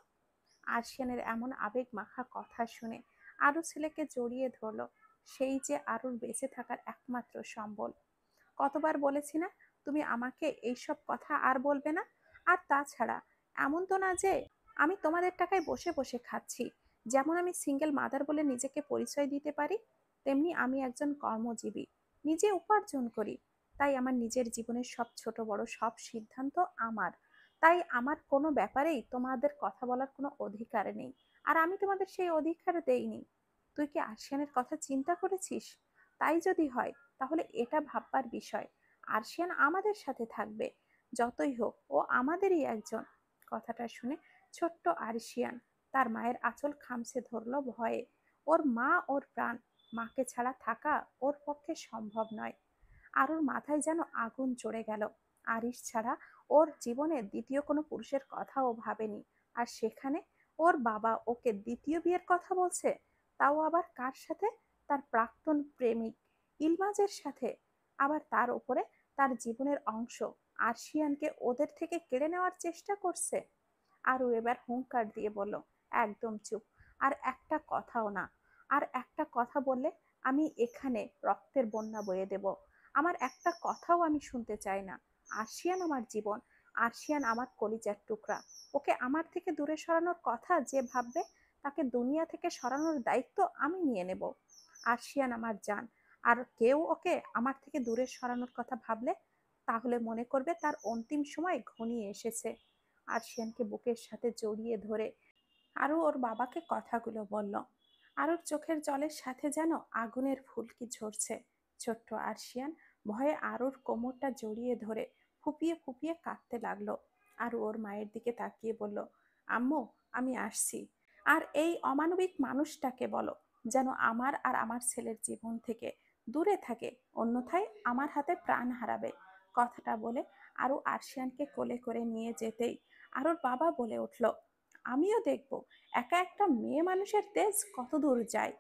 আশিয়ানের এমন আবেগ মাখা কথা শুনে আরও ছেলেকে জড়িয়ে ধরলো সেই যে আরুর বেঁচে থাকার একমাত্র সম্বল কতবার বলেছি না তুমি আমাকে এইসব কথা আর বলবে না আর তাছাড়া এমন তো না যে আমি তোমাদের টাকায় বসে বসে খাচ্ছি যেমন আমি সিঙ্গেল মাদার বলে নিজেকে পরিচয় দিতে পারি তেমনি আমি একজন কর্মজীবী নিজে উপার্জন করি তাই আমার নিজের জীবনের সব ছোট বড় সব সিদ্ধান্ত আমার তাই আমার কোনো ব্যাপারেই তোমাদের কথা বলার কোনো অধিকার নেই আর আমি তোমাদের সেই অধিকার দেইনি তুই কি আর্শিয়ানের কথা চিন্তা করেছিস তাই যদি হয় তাহলে এটা ভাববার বিষয় আর্শিয়ান আমাদের সাথে থাকবে যতই হোক ও আমাদেরই একজন কথাটা শুনে ছোট্ট আর্শিয়ান তার মায়ের আঁচল খামসে ধরল ভয়ে ওর মা ওর প্রাণ মাকে ছাড়া থাকা ওর পক্ষে সম্ভব নয় ওর মাথায় যেন আগুন চড়ে গেল আরিশ ছাড়া ওর জীবনে দ্বিতীয় কোনো পুরুষের কথাও ভাবেনি আর সেখানে ওর বাবা ওকে দ্বিতীয় বিয়ের কথা বলছে তাও আবার কার সাথে তার প্রাক্তন প্রেমিক ইলমাজের সাথে আবার তার ওপরে তার জীবনের অংশ আর্শিয়ানকে ওদের থেকে কেড়ে নেওয়ার চেষ্টা করছে আরও এবার হুঙ্কার দিয়ে বলল একদম চুপ আর একটা কথাও না আর একটা কথা বললে আমি এখানে রক্তের বন্যা বয়ে দেব আমার একটা কথাও আমি শুনতে চাই না আর্শিয়ান আমার জীবন আর্শিয়ান আমার কলিজার টুকরা ওকে আমার থেকে দূরে সরানোর কথা যে ভাববে তাকে দুনিয়া থেকে সরানোর দায়িত্ব আমি নিয়ে নেব আরশিয়ান আমার যান আর কেউ ওকে আমার থেকে দূরে সরানোর কথা ভাবলে তাহলে মনে করবে তার অন্তিম সময় ঘনিয়ে এসেছে আরশিয়ানকে বুকের সাথে জড়িয়ে ধরে আরও ওর বাবাকে কথাগুলো বলল ওর চোখের জলের সাথে যেন আগুনের ফুলকি ঝরছে ছোট্ট আরশিয়ান ভয়ে আরুর কোমরটা জড়িয়ে ধরে ফুপিয়ে ফুপিয়ে কাঁদতে লাগলো আর ওর মায়ের দিকে তাকিয়ে বলল আম্মু আমি আসছি আর এই অমানবিক মানুষটাকে বলো যেন আমার আর আমার ছেলের জীবন থেকে দূরে থাকে অন্যথায় আমার হাতে প্রাণ হারাবে কথাটা বলে আরও আরশিয়ানকে কোলে করে নিয়ে যেতেই আরুর বাবা বলে উঠল আমিও দেখব একা একটা মেয়ে মানুষের তেজ কত দূর যায়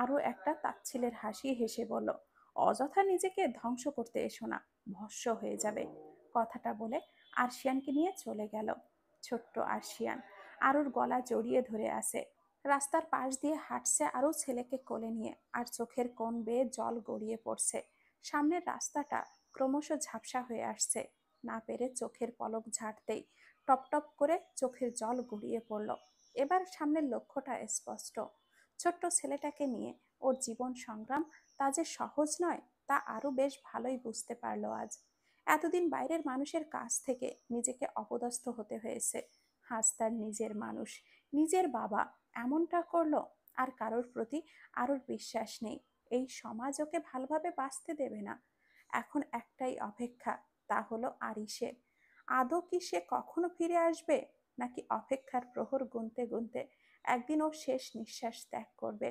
আরও একটা তাচ্ছিলের হাসি হেসে বলল অযথা নিজেকে ধ্বংস করতে এসো না ভস্য হয়ে যাবে কথাটা বলে আরশিয়ানকে নিয়ে চলে গেল ছোট্ট আরশিয়ান আরুর গলা জড়িয়ে ধরে আছে রাস্তার পাশ দিয়ে হাঁটছে আরও ছেলেকে কোলে নিয়ে আর চোখের কোণ বেয়ে জল গড়িয়ে পড়ছে সামনের রাস্তাটা ক্রমশ ঝাপসা হয়ে আসছে না পেরে চোখের পলক ঝাড়তেই টপটপ করে চোখের জল গড়িয়ে পড়ল এবার সামনের লক্ষ্যটা স্পষ্ট ছোট্ট ছেলেটাকে নিয়ে ওর জীবন সংগ্রাম তা যে সহজ নয় তা আরও বেশ ভালোই বুঝতে পারলো আজ এতদিন বাইরের মানুষের কাছ থেকে নিজেকে অপদস্থ হতে হয়েছে আজ তার নিজের মানুষ নিজের বাবা এমনটা করলো আর কারোর প্রতি আরোর বিশ্বাস নেই এই সমাজ ওকে ভালোভাবে বাঁচতে দেবে না এখন একটাই অপেক্ষা তা হলো আরিসের আদৌ কি সে কখনো ফিরে আসবে নাকি অপেক্ষার প্রহর গুনতে গুনতে একদিন ও শেষ নিঃশ্বাস ত্যাগ করবে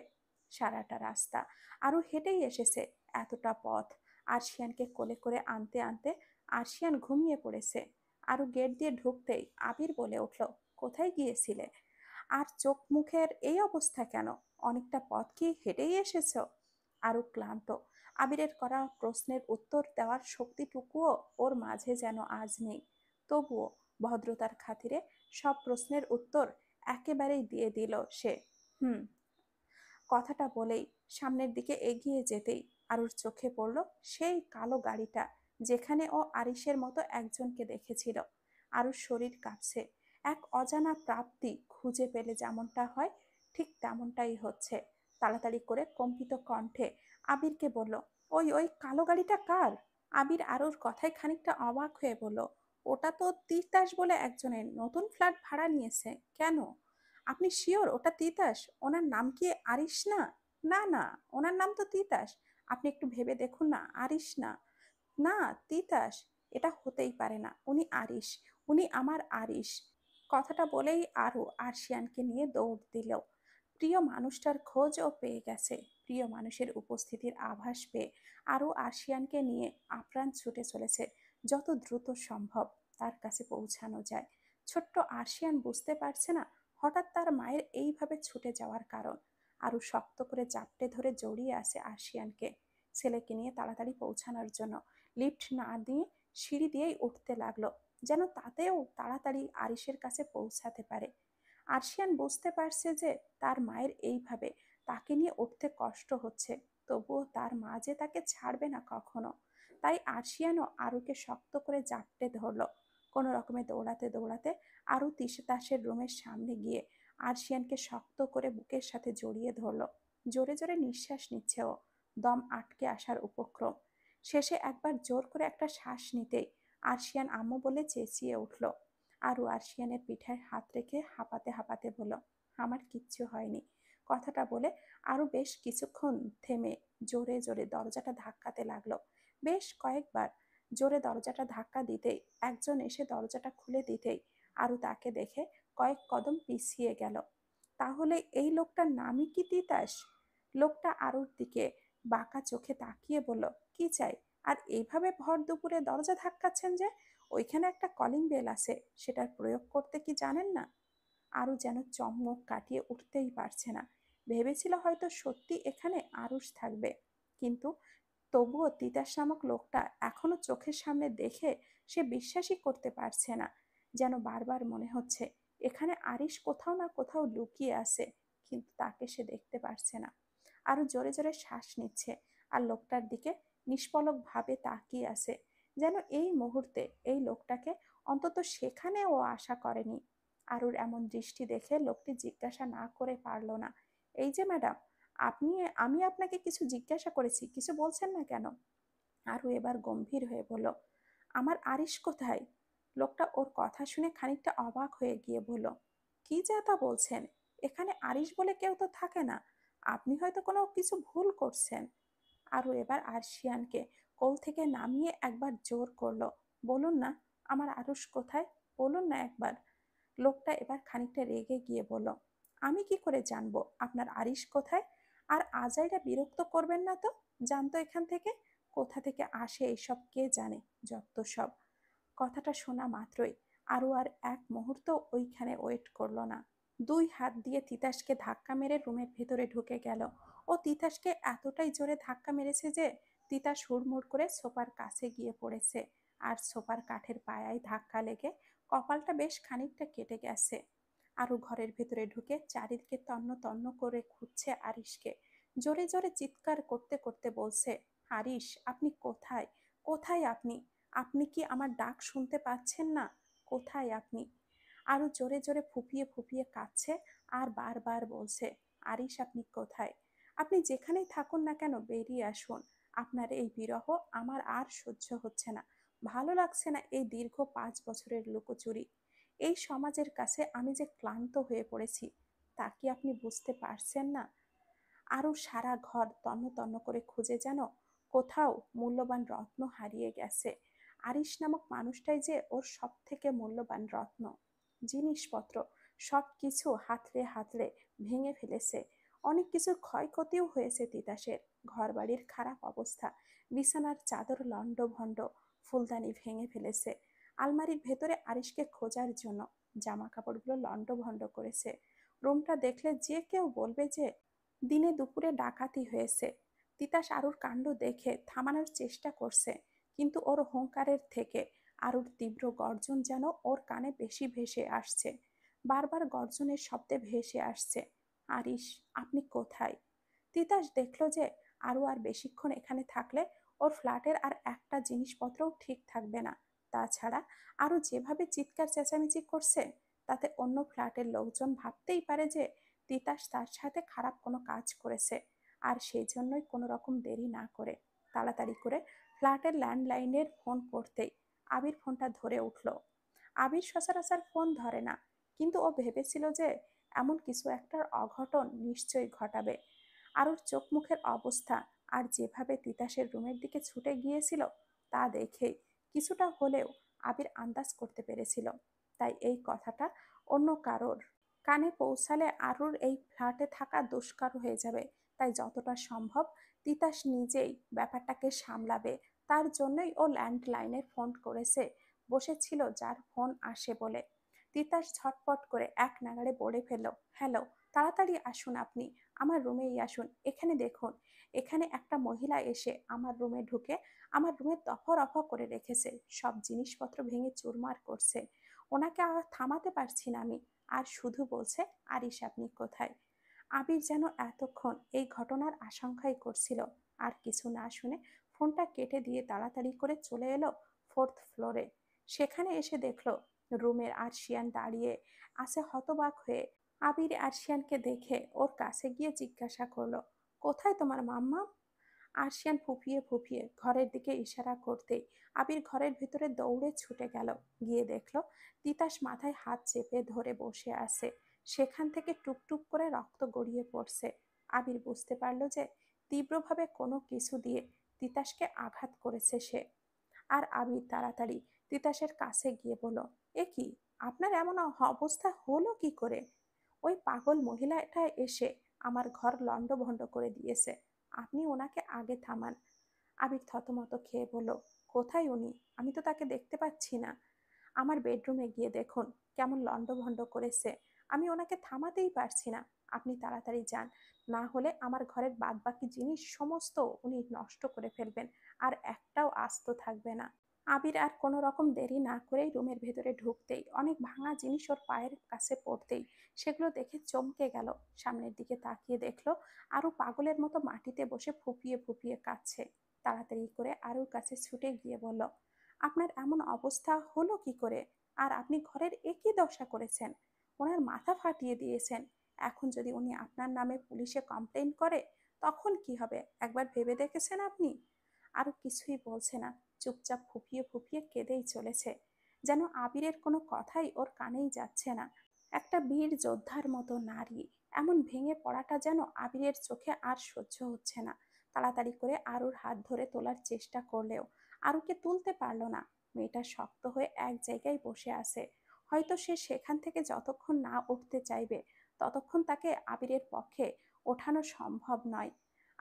সারাটা রাস্তা আরও হেঁটেই এসেছে এতটা পথ আর্শিয়ানকে কোলে করে আনতে আনতে আর্শিয়ান ঘুমিয়ে পড়েছে আরও গেট দিয়ে ঢুকতেই আবির বলে উঠল কোথায় গিয়েছিলে আর চোখ মুখের এই অবস্থা কেন অনেকটা পথ কি হেঁটেই এসেছ আরও ক্লান্ত আবিরের করা প্রশ্নের উত্তর দেওয়ার শক্তিটুকুও ওর মাঝে যেন আজ নেই তবুও ভদ্রতার খাতিরে সব প্রশ্নের উত্তর একেবারেই দিয়ে দিল সে হুম কথাটা বলেই সামনের দিকে এগিয়ে যেতেই আরুর চোখে পড়ল সেই কালো গাড়িটা যেখানে ও আরিসের মতো একজনকে দেখেছিল আর শরীর কাঁপছে এক অজানা প্রাপ্তি খুঁজে পেলে যেমনটা হয় ঠিক তেমনটাই হচ্ছে তাড়াতাড়ি করে কম্পিত কণ্ঠে আবিরকে বলল ওই ওই কালো গাড়িটা কার আবির আরুর কথায় খানিকটা অবাক হয়ে বলল ওটা তো তিতাস বলে একজনের নতুন ফ্ল্যাট ভাড়া নিয়েছে কেন আপনি শিওর ওটা তিতাস ওনার নাম কি আরিস না না না ওনার নাম তো তিতাস আপনি একটু ভেবে দেখুন না আরিস না না তিতাস এটা হতেই পারে না উনি আরিশ উনি আমার আরিশ কথাটা বলেই আরও আরশিয়ানকে নিয়ে দৌড় দিল প্রিয় মানুষটার খোঁজও পেয়ে গেছে প্রিয় মানুষের উপস্থিতির আভাস পেয়ে আরও আরশিয়ানকে নিয়ে আপ্রাণ ছুটে চলেছে যত দ্রুত সম্ভব তার কাছে পৌঁছানো যায় ছোট্ট আরশিয়ান বুঝতে পারছে না হঠাৎ তার মায়ের এইভাবে ছুটে যাওয়ার কারণ আরও শক্ত করে চাপটে ধরে জড়িয়ে আসে আরশিয়ানকে ছেলেকে নিয়ে তাড়াতাড়ি পৌঁছানোর জন্য লিফট না দিয়ে সিঁড়ি দিয়েই উঠতে লাগলো যেন তাতেও তাড়াতাড়ি আরিসের কাছে পৌঁছাতে পারে আরশিয়ান বুঝতে পারছে যে তার মায়ের এইভাবে তাকে নিয়ে উঠতে কষ্ট হচ্ছে তবুও তার মা যে তাকে ছাড়বে না কখনো তাই আরশিয়ানও আরুকে শক্ত করে জাপটে ধরলো কোনো রকমে দৌড়াতে দৌড়াতে আরও তাসের রুমের সামনে গিয়ে আরশিয়ানকে শক্ত করে বুকের সাথে জড়িয়ে ধরলো জোরে জোরে নিঃশ্বাস নিচ্ছে ও দম আটকে আসার উপক্রম শেষে একবার জোর করে একটা শ্বাস নিতেই আরশিয়ান আম্মু বলে চেঁচিয়ে উঠল আরও আরশিয়ানের পিঠায় হাত রেখে হাঁপাতে হাঁপাতে বলল আমার কিচ্ছু হয়নি কথাটা বলে আরও বেশ কিছুক্ষণ থেমে জোরে জোরে দরজাটা ধাক্কাতে লাগলো বেশ কয়েকবার জোরে দরজাটা ধাক্কা দিতেই একজন এসে দরজাটা খুলে দিতেই আরও তাকে দেখে কয়েক কদম পিছিয়ে গেল তাহলে এই লোকটার নামই কি তিতাস লোকটা আরুর দিকে বাঁকা চোখে তাকিয়ে বলল কি চাই আর এইভাবে ভর দুপুরে দরজা ধাক্কাচ্ছেন যে ওইখানে একটা কলিং বেল আছে সেটার প্রয়োগ করতে কি জানেন না আরও যেন চমক কাটিয়ে উঠতেই পারছে না ভেবেছিল হয়তো সত্যি এখানে আরুষ থাকবে কিন্তু তবুও তিতাস নামক লোকটা এখনো চোখের সামনে দেখে সে বিশ্বাসই করতে পারছে না যেন বারবার মনে হচ্ছে এখানে আরিস কোথাও না কোথাও লুকিয়ে আছে কিন্তু তাকে সে দেখতে পারছে না আরো জোরে জোরে শ্বাস নিচ্ছে আর লোকটার দিকে নিষ্পলকভাবে তাকিয়ে আছে যেন এই মুহূর্তে এই লোকটাকে অন্তত সেখানে ও আশা করেনি আরুর এমন দৃষ্টি দেখে লোকটি জিজ্ঞাসা না করে পারল না এই যে ম্যাডাম আপনি আমি আপনাকে কিছু জিজ্ঞাসা করেছি কিছু বলছেন না কেন আরু এবার গম্ভীর হয়ে বলল আমার আরিস কোথায় লোকটা ওর কথা শুনে খানিকটা অবাক হয়ে গিয়ে বলল কি যা তা বলছেন এখানে আরিস বলে কেউ তো থাকে না আপনি হয়তো কোনো কিছু ভুল করছেন আরও এবার আরশিয়ানকে কোল থেকে নামিয়ে একবার জোর করলো বলুন না আমার আরুষ কোথায় বলুন না একবার লোকটা এবার খানিকটা রেগে গিয়ে বলল আমি কি করে জানবো আপনার আরিস কোথায় আর আজাইরা বিরক্ত করবেন না তো জানতো এখান থেকে কোথা থেকে আসে এইসব কে জানে যত সব কথাটা শোনা মাত্রই আরও আর এক মুহূর্ত ওইখানে ওয়েট করলো না দুই হাত দিয়ে তিতাসকে ধাক্কা মেরে রুমের ভেতরে ঢুকে গেল ও তিতাসকে এতটাই জোরে ধাক্কা মেরেছে যে তিতাস হুড়মুড় করে সোফার কাছে গিয়ে পড়েছে আর সোফার কাঠের পায়ায় ধাক্কা লেগে কপালটা বেশ খানিকটা কেটে গেছে আরও ঘরের ভেতরে ঢুকে চারিদিকে তন্ন তন্ন করে খুঁজছে আরিশকে জোরে জোরে চিৎকার করতে করতে বলছে আরিশ আপনি কোথায় কোথায় আপনি আপনি কি আমার ডাক শুনতে পাচ্ছেন না কোথায় আপনি আরও জোরে জোরে ফুপিয়ে ফুপিয়ে কাঁদছে আর বারবার বলছে আরিশ আপনি কোথায় আপনি যেখানেই থাকুন না কেন বেরিয়ে আসুন আপনার এই বিরহ আমার আর সহ্য হচ্ছে না ভালো লাগছে না এই দীর্ঘ পাঁচ বছরের লুকোচুরি এই সমাজের কাছে আমি যে ক্লান্ত হয়ে পড়েছি তা কি আপনি বুঝতে পারছেন না আরও সারা ঘর তন্ন তন্ন করে খুঁজে যেন কোথাও মূল্যবান রত্ন হারিয়ে গেছে আরিশ নামক মানুষটাই যে ওর সব থেকে মূল্যবান রত্ন জিনিসপত্র সব কিছু হাতড়ে হাতড়ে ভেঙে ফেলেছে অনেক কিছু ক্ষয়ক্ষতিও হয়েছে তিতাসের ঘরবাড়ির খারাপ অবস্থা বিছানার চাদর লণ্ডভণ্ড ফুলদানি ভেঙে ফেলেছে আলমারির ভেতরে আরিশকে খোঁজার জন্য জামা কাপড়গুলো লণ্ডভণ্ড করেছে রুমটা দেখলে যে কেউ বলবে যে দিনে দুপুরে ডাকাতি হয়েছে তিতাস আরুর কাণ্ড দেখে থামানোর চেষ্টা করছে কিন্তু ওর হুঙ্কারের থেকে আরুর তীব্র গর্জন যেন ওর কানে বেশি ভেসে আসছে বারবার গর্জনের শব্দে ভেসে আসছে আরিস আপনি কোথায় তিতাস দেখলো যে আরও আর বেশিক্ষণ এখানে থাকলে ওর ফ্ল্যাটের আর একটা জিনিসপত্রও ঠিক থাকবে না তাছাড়া আরও যেভাবে চিৎকার চেঁচামেচি করছে তাতে অন্য ফ্ল্যাটের লোকজন ভাবতেই পারে যে তিতাস তার সাথে খারাপ কোনো কাজ করেছে আর সেই জন্যই কোনো রকম দেরি না করে তাড়াতাড়ি করে ফ্ল্যাটের ল্যান্ডলাইনের ফোন করতেই আবির ফোনটা ধরে উঠল আবির সচরাচর ফোন ধরে না কিন্তু ও ভেবেছিল যে এমন কিছু একটার অঘটন নিশ্চয়ই ঘটাবে ওর চোখ মুখের অবস্থা আর যেভাবে তিতাসের রুমের দিকে ছুটে গিয়েছিল তা দেখে কিছুটা হলেও আবির আন্দাজ করতে পেরেছিল তাই এই কথাটা অন্য কারোর কানে পৌঁছালে আরুর এই ফ্ল্যাটে থাকা দুষ্কার হয়ে যাবে তাই যতটা সম্ভব তিতাস নিজেই ব্যাপারটাকে সামলাবে তার জন্যই ও ল্যান্ডলাইনে ফোন করেছে বসেছিল যার ফোন আসে বলে তিতাস ঝটপট করে এক নাগাড়ে বড়ে ফেল হ্যালো তাড়াতাড়ি আসুন আপনি আমার রুমেই আসুন এখানে দেখুন এখানে একটা মহিলা এসে আমার রুমে ঢুকে আমার রুমে তফরফা করে রেখেছে সব জিনিসপত্র ভেঙে চুরমার করছে ওনাকে আর থামাতে পারছি না আমি আর শুধু বলছে আরিস আপনি কোথায় আবির যেন এতক্ষণ এই ঘটনার আশঙ্কাই করছিল আর কিছু না শুনে ফোনটা কেটে দিয়ে তাড়াতাড়ি করে চলে এলো ফোর্থ ফ্লোরে সেখানে এসে দেখলো রুমের আর্শিয়ান দাঁড়িয়ে আছে হতবাক হয়ে আবির আর্শিয়ানকে দেখে ওর কাছে গিয়ে জিজ্ঞাসা করলো কোথায় তোমার মাম্মা আর্শিয়ান ফুপিয়ে ফুপিয়ে ঘরের দিকে ইশারা করতে আবির ঘরের ভিতরে দৌড়ে ছুটে গেল গিয়ে দেখল তিতাস মাথায় হাত চেপে ধরে বসে আছে সেখান থেকে টুকটুক করে রক্ত গড়িয়ে পড়ছে আবির বুঝতে পারল যে তীব্রভাবে কোনো কিছু দিয়ে তিতাসকে আঘাত করেছে সে আর আবির তাড়াতাড়ি তিতাসের কাছে গিয়ে বলো এ কি আপনার এমন অবস্থা হলো কি করে ওই পাগল মহিলাটা এসে আমার ঘর লণ্ডভণ্ড করে দিয়েছে আপনি ওনাকে আগে থামান আবির থতমত খেয়ে বলো কোথায় উনি আমি তো তাকে দেখতে পাচ্ছি না আমার বেডরুমে গিয়ে দেখুন কেমন লণ্ডভণ্ড করেছে আমি ওনাকে থামাতেই পারছি না আপনি তাড়াতাড়ি যান না হলে আমার ঘরের বাদবাকি জিনিস সমস্ত উনি নষ্ট করে ফেলবেন আর একটাও আস্ত থাকবে না আবির আর কোনো রকম দেরি না করেই রুমের ভেতরে ঢুকতেই অনেক ভাঙা জিনিস ওর পায়ের কাছে পড়তেই সেগুলো দেখে চমকে গেল সামনের দিকে তাকিয়ে দেখলো আরও পাগলের মতো মাটিতে বসে ফুপিয়ে ফুপিয়ে কাঁদছে তাড়াতাড়ি করে আরুর কাছে ছুটে গিয়ে বলল আপনার এমন অবস্থা হলো কি করে আর আপনি ঘরের একই দশা করেছেন ওনার মাথা ফাটিয়ে দিয়েছেন এখন যদি উনি আপনার নামে পুলিশে কমপ্লেন করে তখন কি হবে একবার ভেবে দেখেছেন আপনি আরও কিছুই বলছে না চুপচাপ ফুপিয়ে ফুপিয়ে কেঁদেই চলেছে যেন আবিরের কোনো কথাই ওর কানেই যাচ্ছে না একটা বীর যোদ্ধার মতো নারী এমন ভেঙে পড়াটা যেন আবিরের চোখে আর সহ্য হচ্ছে না তাড়াতাড়ি করে আরুর হাত ধরে তোলার চেষ্টা করলেও আরুকে তুলতে পারল না মেয়েটা শক্ত হয়ে এক জায়গায় বসে আছে হয়তো সে সেখান থেকে যতক্ষণ না উঠতে চাইবে ততক্ষণ তাকে আবিরের পক্ষে ওঠানো সম্ভব নয়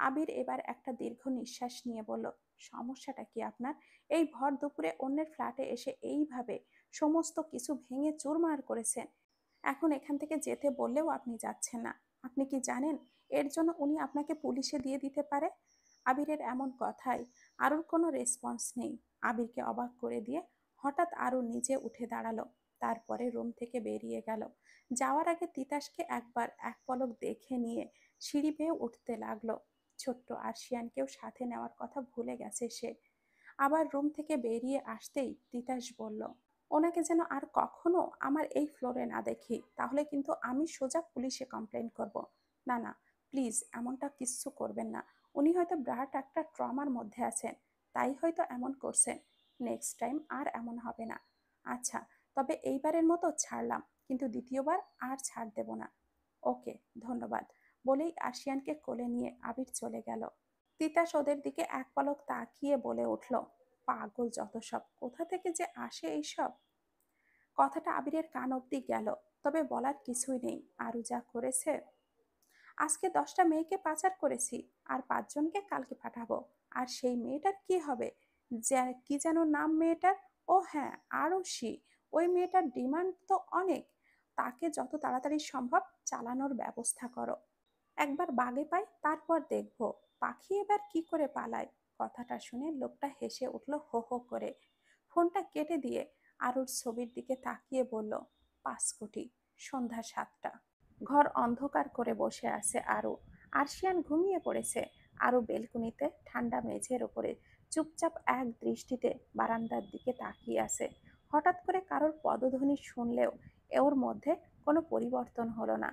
আবির এবার একটা দীর্ঘ নিঃশ্বাস নিয়ে বলল সমস্যাটা কি আপনার এই ভর দুপুরে অন্যের ফ্ল্যাটে এসে এইভাবে সমস্ত কিছু ভেঙে চুরমার করেছেন এখন এখান থেকে যেতে বললেও আপনি যাচ্ছেন না আপনি কি জানেন এর জন্য উনি আপনাকে পুলিশে দিয়ে দিতে পারে আবিরের এমন কথায় আরুর কোনো রেসপন্স নেই আবিরকে অবাক করে দিয়ে হঠাৎ আরু নিজে উঠে দাঁড়ালো তারপরে রুম থেকে বেরিয়ে গেল যাওয়ার আগে তিতাসকে একবার এক পলক দেখে নিয়ে সিঁড়ি বেয়ে উঠতে লাগলো ছোট্ট আর্শিয়ানকেও সাথে নেওয়ার কথা ভুলে গেছে সে আবার রুম থেকে বেরিয়ে আসতেই তিতাস বলল ওনাকে যেন আর কখনো আমার এই ফ্লোরে না দেখি তাহলে কিন্তু আমি সোজা পুলিশে কমপ্লেন করব। না না প্লিজ এমনটা কিচ্ছু করবেন না উনি হয়তো ব্রাট একটা ট্রমার মধ্যে আছেন তাই হয়তো এমন করছেন নেক্সট টাইম আর এমন হবে না আচ্ছা তবে এইবারের মতো ছাড়লাম কিন্তু দ্বিতীয়বার আর ছাড় দেব না ওকে ধন্যবাদ বলেই আশিয়ানকে কোলে নিয়ে আবির চলে গেল তিতাস ওদের দিকে এক পলক তাকিয়ে বলে উঠল পাগল যত সব কোথা থেকে যে আসে এইসব কথাটা আবিরের কান অব্দি গেল তবে বলার কিছুই নেই আরু যা করেছে আজকে দশটা মেয়েকে পাচার করেছি আর পাঁচজনকে কালকে পাঠাবো আর সেই মেয়েটার কি হবে কি যেন নাম মেয়েটার ও হ্যাঁ আরও সি ওই মেয়েটার ডিমান্ড তো অনেক তাকে যত তাড়াতাড়ি সম্ভব চালানোর ব্যবস্থা করো একবার বাগে পাই তারপর দেখব পাখি এবার কি করে পালায় কথাটা শুনে লোকটা হেসে উঠল হো হো করে ফোনটা কেটে দিয়ে আরুর ছবির দিকে তাকিয়ে বলল পাঁচ কোটি সন্ধ্যা সাতটা ঘর অন্ধকার করে বসে আছে আরু আরশিয়ান ঘুমিয়ে পড়েছে আরও বেলকুনিতে ঠান্ডা মেঝের ওপরে চুপচাপ এক দৃষ্টিতে বারান্দার দিকে তাকিয়ে আছে হঠাৎ করে কারোর পদধ্বনি শুনলেও এর মধ্যে কোনো পরিবর্তন হলো না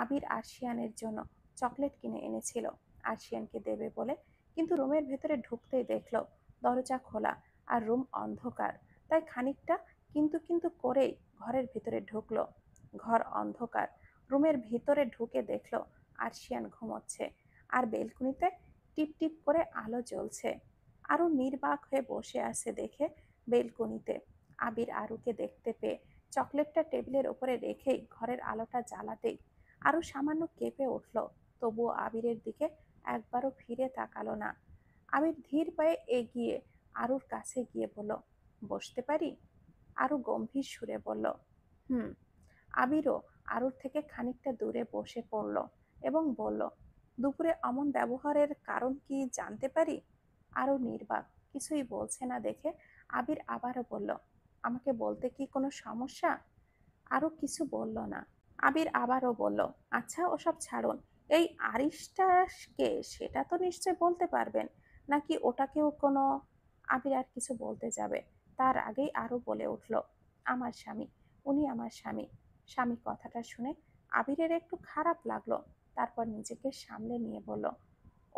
আবির আরশিয়ানের জন্য চকলেট কিনে এনেছিল আর্শিয়ানকে দেবে বলে কিন্তু রুমের ভেতরে ঢুকতেই দেখলো দরজা খোলা আর রুম অন্ধকার তাই খানিকটা কিন্তু কিন্তু করেই ঘরের ভিতরে ঢুকলো ঘর অন্ধকার রুমের ভিতরে ঢুকে দেখলো আর্শিয়ান ঘুমোচ্ছে আর বেলকুনিতে টিপ টিপ করে আলো জ্বলছে আরও নির্বাক হয়ে বসে আছে দেখে বেলকুনিতে আবির আরুকে দেখতে পেয়ে চকলেটটা টেবিলের ওপরে রেখেই ঘরের আলোটা জ্বালাতেই আরও সামান্য কেঁপে উঠল তবুও আবিরের দিকে একবারও ফিরে তাকালো না আবির ধীর পায়ে এগিয়ে আরুর কাছে গিয়ে বলল বসতে পারি আরও গম্ভীর সুরে বলল হুম আবিরও আরুর থেকে খানিকটা দূরে বসে পড়ল এবং বলল দুপুরে অমন ব্যবহারের কারণ কি জানতে পারি আরও নির্বাক কিছুই বলছে না দেখে আবির আবারও বলল আমাকে বলতে কি কোনো সমস্যা আরও কিছু বলল না আবির আবারও বলল আচ্ছা ওসব ছাড়ুন এই আরিষ্টাসকে সেটা তো নিশ্চয় বলতে পারবেন নাকি ওটাকেও কোনো আবির আর কিছু বলতে যাবে তার আগেই আরও বলে উঠল আমার স্বামী উনি আমার স্বামী স্বামী কথাটা শুনে আবিরের একটু খারাপ লাগলো তারপর নিজেকে সামলে নিয়ে বলল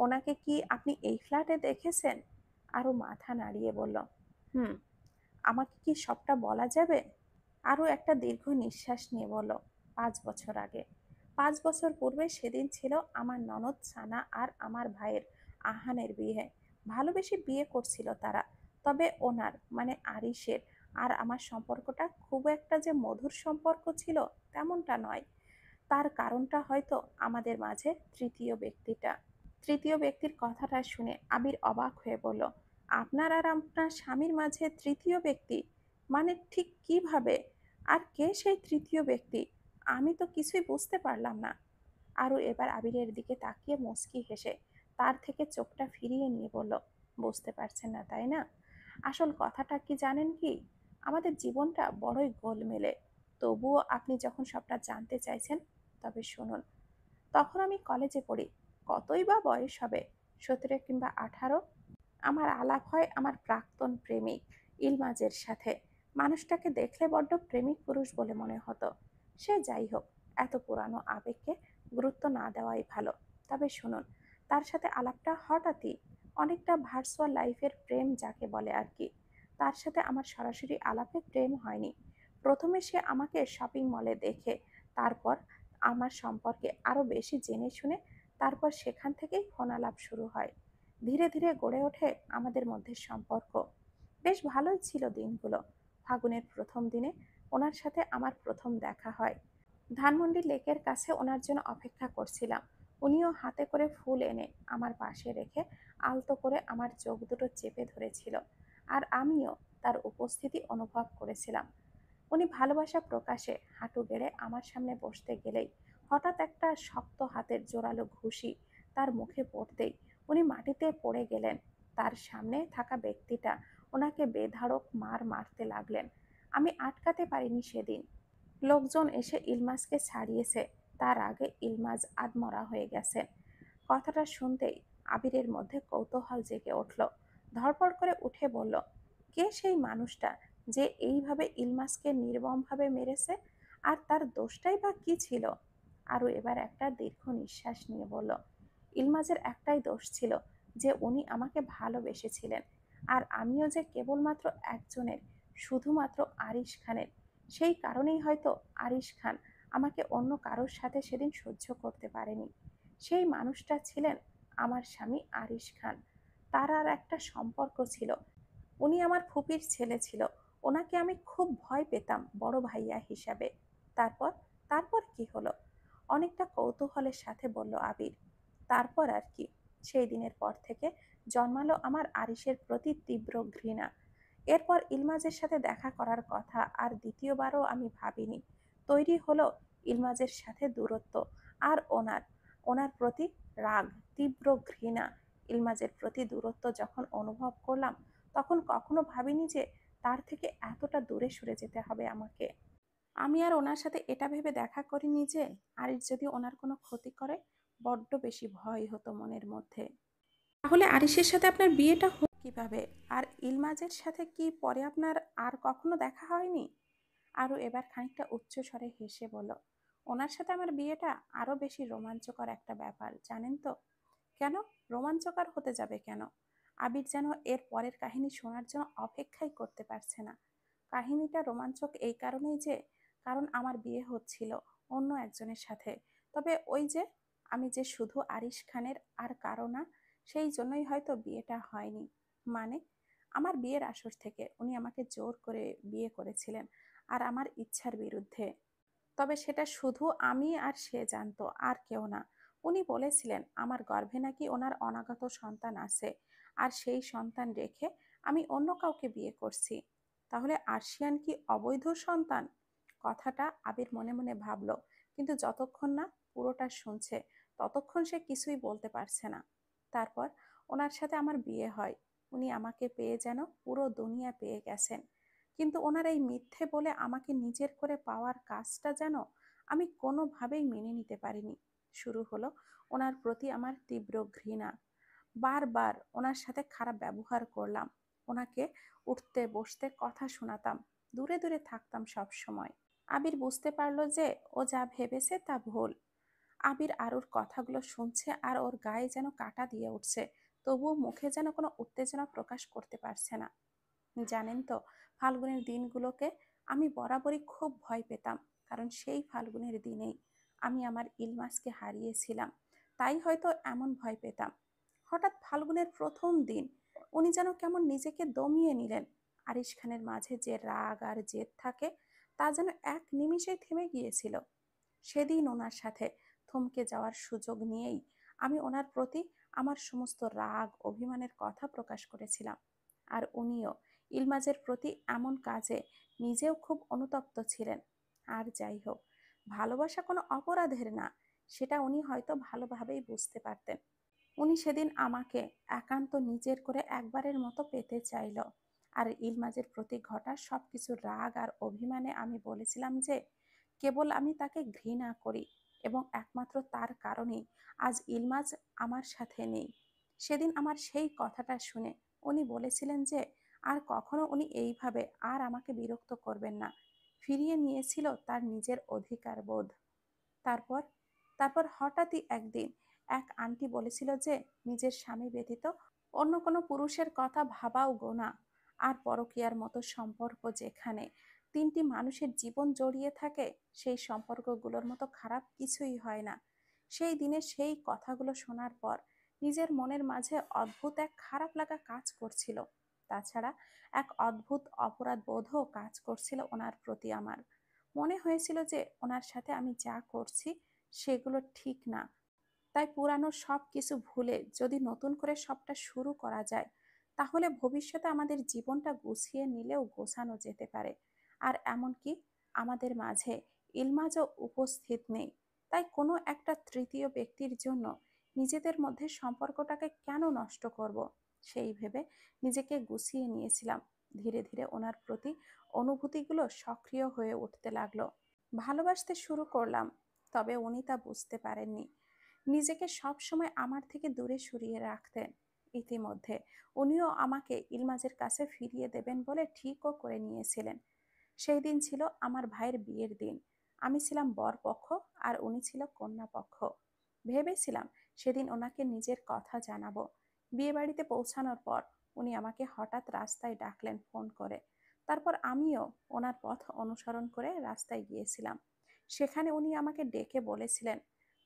ওনাকে কি আপনি এই ফ্ল্যাটে দেখেছেন আরও মাথা নাড়িয়ে বলল হুম আমাকে কি সবটা বলা যাবে আরও একটা দীর্ঘ নিঃশ্বাস নিয়ে বলল পাঁচ বছর আগে পাঁচ বছর পূর্বে সেদিন ছিল আমার ননদ সানা আর আমার ভাইয়ের আহানের বিয়ে ভালোবেসে বিয়ে করছিল তারা তবে ওনার মানে আরিসের আর আমার সম্পর্কটা খুব একটা যে মধুর সম্পর্ক ছিল তেমনটা নয় তার কারণটা হয়তো আমাদের মাঝে তৃতীয় ব্যক্তিটা তৃতীয় ব্যক্তির কথাটা শুনে আবির অবাক হয়ে বলল আপনার আর আপনার স্বামীর মাঝে তৃতীয় ব্যক্তি মানে ঠিক কিভাবে আর কে সেই তৃতীয় ব্যক্তি আমি তো কিছুই বুঝতে পারলাম না আরও এবার আবিরের দিকে তাকিয়ে মুচকি হেসে তার থেকে চোখটা ফিরিয়ে নিয়ে বলল বুঝতে পারছেন না তাই না আসল কথাটা কি জানেন কি আমাদের জীবনটা বড়ই গোলমেলে তবুও আপনি যখন সবটা জানতে চাইছেন তবে শুনুন তখন আমি কলেজে পড়ি কতই বা বয়স হবে সতেরো কিংবা আঠারো আমার আলাপ হয় আমার প্রাক্তন প্রেমিক ইলমাজের সাথে মানুষটাকে দেখলে বড্ড প্রেমিক পুরুষ বলে মনে হতো সে যাই হোক এত পুরানো আবেগকে গুরুত্ব না দেওয়াই ভালো তবে শুনুন তার সাথে আলাপটা হঠাৎই অনেকটা ভার্সুয়াল লাইফের প্রেম যাকে বলে আর কি তার সাথে আমার সরাসরি আলাপে প্রেম হয়নি প্রথমে সে আমাকে শপিং মলে দেখে তারপর আমার সম্পর্কে আরও বেশি জেনে শুনে তারপর সেখান থেকেই ফোন আলাপ শুরু হয় ধীরে ধীরে গড়ে ওঠে আমাদের মধ্যে সম্পর্ক বেশ ভালোই ছিল দিনগুলো ফাগুনের প্রথম দিনে ওনার সাথে আমার প্রথম দেখা হয় ধানমন্ডি লেকের কাছে ওনার জন্য অপেক্ষা করছিলাম উনিও হাতে করে ফুল এনে আমার পাশে রেখে আলতো করে আমার চোখ দুটো চেপে ধরেছিল আর আমিও তার উপস্থিতি অনুভব করেছিলাম উনি ভালোবাসা প্রকাশে হাঁটু গেড়ে আমার সামনে বসতে গেলেই হঠাৎ একটা শক্ত হাতের জোরালো ঘুষি তার মুখে পড়তেই উনি মাটিতে পড়ে গেলেন তার সামনে থাকা ব্যক্তিটা ওনাকে বেধারক মার মারতে লাগলেন আমি আটকাতে পারিনি সেদিন লোকজন এসে ইলমাসকে ছাড়িয়েছে তার আগে ইলমাজ আদমরা হয়ে গেছে কথাটা শুনতেই আবিরের মধ্যে কৌতূহল জেগে উঠল ধরপড় করে উঠে বলল কে সেই মানুষটা যে এইভাবে ইলমাসকে নির্মমভাবে মেরেছে আর তার দোষটাই বা কি ছিল আরও এবার একটা দীর্ঘ নিঃশ্বাস নিয়ে বলল ইলমাজের একটাই দোষ ছিল যে উনি আমাকে ভালোবেসেছিলেন আর আমিও যে কেবলমাত্র একজনের শুধুমাত্র আরিশ খানের সেই কারণেই হয়তো আরিশ খান আমাকে অন্য কারোর সাথে সেদিন সহ্য করতে পারেনি সেই মানুষটা ছিলেন আমার স্বামী আরিশ খান তার আর একটা সম্পর্ক ছিল উনি আমার ফুপির ছেলে ছিল ওনাকে আমি খুব ভয় পেতাম বড় ভাইয়া হিসাবে তারপর তারপর কি হলো অনেকটা কৌতূহলের সাথে বলল আবির তারপর আর কি সেই দিনের পর থেকে জন্মালো আমার আরিশের প্রতি তীব্র ঘৃণা এরপর ইলমাজের সাথে দেখা করার কথা আর দ্বিতীয়বারও আমি ভাবিনি তৈরি হলো ইলমাজের সাথে দূরত্ব আর ওনার ওনার প্রতি রাগ তীব্র ঘৃণা ইলমাজের প্রতি দূরত্ব যখন অনুভব করলাম তখন কখনো ভাবিনি যে তার থেকে এতটা দূরে সরে যেতে হবে আমাকে আমি আর ওনার সাথে এটা ভেবে দেখা করিনি যে আরিফ যদি ওনার কোনো ক্ষতি করে বড্ড বেশি ভয় হতো মনের মধ্যে তাহলে আরিসের সাথে আপনার বিয়েটা কিভাবে আর ইলমাজের সাথে কি পরে আপনার আর কখনো দেখা হয়নি আরও এবার খানিকটা উচ্চস্বরে হেসে বলো ওনার সাথে আমার বিয়েটা আরও বেশি রোমাঞ্চকর একটা ব্যাপার জানেন তো কেন রোমাঞ্চকর হতে যাবে কেন আবির যেন এর পরের কাহিনী শোনার জন্য অপেক্ষাই করতে পারছে না কাহিনীটা রোমাঞ্চক এই কারণেই যে কারণ আমার বিয়ে হচ্ছিল অন্য একজনের সাথে তবে ওই যে আমি যে শুধু আরিশ খানের আর কারো না সেই জন্যই হয়তো বিয়েটা হয়নি মানে আমার বিয়ের আসর থেকে উনি আমাকে জোর করে বিয়ে করেছিলেন আর আমার ইচ্ছার বিরুদ্ধে তবে সেটা শুধু আমি আর সে জানতো আর কেউ না উনি বলেছিলেন আমার গর্ভে নাকি ওনার অনাগত সন্তান আছে আর সেই সন্তান রেখে আমি অন্য কাউকে বিয়ে করছি তাহলে আর্শিয়ান কি অবৈধ সন্তান কথাটা আবির মনে মনে ভাবল কিন্তু যতক্ষণ না পুরোটা শুনছে ততক্ষণ সে কিছুই বলতে পারছে না তারপর ওনার সাথে আমার বিয়ে হয় উনি আমাকে পেয়ে যেন পুরো দুনিয়া পেয়ে গেছেন কিন্তু ওনার এই মিথ্যে বলে আমাকে নিজের করে পাওয়ার কাজটা যেন আমি কোনোভাবেই মেনে নিতে পারিনি শুরু হলো ওনার প্রতি আমার তীব্র ঘৃণা বারবার ওনার সাথে খারাপ ব্যবহার করলাম ওনাকে উঠতে বসতে কথা শোনাতাম দূরে দূরে থাকতাম সব সময় আবির বুঝতে পারলো যে ও যা ভেবেছে তা ভুল আবির আরুর কথাগুলো শুনছে আর ওর গায়ে যেন কাটা দিয়ে উঠছে তবুও মুখে যেন কোনো উত্তেজনা প্রকাশ করতে পারছে না জানেন তো ফাল্গুনের দিনগুলোকে আমি বরাবরই খুব ভয় পেতাম কারণ সেই ফাল্গুনের দিনেই আমি আমার ইলমাসকে হারিয়েছিলাম তাই হয়তো এমন ভয় পেতাম হঠাৎ ফাল্গুনের প্রথম দিন উনি যেন কেমন নিজেকে দমিয়ে নিলেন আরিশ খানের মাঝে যে রাগ আর জেদ থাকে তা যেন এক নিমিষে থেমে গিয়েছিল সেদিন ওনার সাথে থমকে যাওয়ার সুযোগ নিয়েই আমি ওনার প্রতি আমার সমস্ত রাগ অভিমানের কথা প্রকাশ করেছিলাম আর উনিও ইলমাজের প্রতি এমন কাজে নিজেও খুব অনুতপ্ত ছিলেন আর যাই হোক ভালোবাসা কোনো অপরাধের না সেটা উনি হয়তো ভালোভাবেই বুঝতে পারতেন উনি সেদিন আমাকে একান্ত নিজের করে একবারের মতো পেতে চাইল আর ইলমাজের প্রতি ঘটা সব কিছু রাগ আর অভিমানে আমি বলেছিলাম যে কেবল আমি তাকে ঘৃণা করি এবং একমাত্র তার কারণেই আজ ইলমাজ আমার সাথে নেই সেদিন আমার সেই কথাটা শুনে উনি বলেছিলেন যে আর কখনো উনি এইভাবে আর আমাকে বিরক্ত করবেন না ফিরিয়ে নিয়েছিল তার নিজের অধিকার বোধ তারপর তারপর হঠাৎই একদিন এক আন্টি বলেছিল যে নিজের স্বামী ব্যতীত অন্য কোনো পুরুষের কথা ভাবাও গোনা আর পরকিয়ার মতো সম্পর্ক যেখানে তিনটি মানুষের জীবন জড়িয়ে থাকে সেই সম্পর্কগুলোর মতো খারাপ কিছুই হয় না সেই দিনে সেই কথাগুলো শোনার পর নিজের মনের মাঝে অদ্ভুত এক খারাপ লাগা কাজ করছিল তাছাড়া এক অদ্ভুত অপরাধ বোধও কাজ করছিল ওনার প্রতি আমার মনে হয়েছিল যে ওনার সাথে আমি যা করছি সেগুলো ঠিক না তাই পুরানো সব কিছু ভুলে যদি নতুন করে সবটা শুরু করা যায় তাহলে ভবিষ্যতে আমাদের জীবনটা গুছিয়ে নিলেও গোছানো যেতে পারে আর এমনকি আমাদের মাঝে ইলমাজও উপস্থিত নেই তাই কোনো একটা তৃতীয় ব্যক্তির জন্য নিজেদের মধ্যে সম্পর্কটাকে কেন নষ্ট করব। সেই ভেবে নিজেকে গুছিয়ে নিয়েছিলাম ধীরে ধীরে ওনার প্রতি অনুভূতিগুলো সক্রিয় হয়ে উঠতে লাগলো ভালোবাসতে শুরু করলাম তবে উনি তা বুঝতে পারেননি নিজেকে সবসময় আমার থেকে দূরে সরিয়ে রাখতেন ইতিমধ্যে উনিও আমাকে ইলমাজের কাছে ফিরিয়ে দেবেন বলে ঠিকও করে নিয়েছিলেন সেই দিন ছিল আমার ভাইয়ের বিয়ের দিন আমি ছিলাম বর পক্ষ আর উনি ছিল কন্যা পক্ষ ভেবেছিলাম সেদিন ওনাকে নিজের কথা জানাবো বিয়ে বাড়িতে পৌঁছানোর পর উনি আমাকে হঠাৎ রাস্তায় ডাকলেন ফোন করে তারপর আমিও ওনার পথ অনুসরণ করে রাস্তায় গিয়েছিলাম সেখানে উনি আমাকে ডেকে বলেছিলেন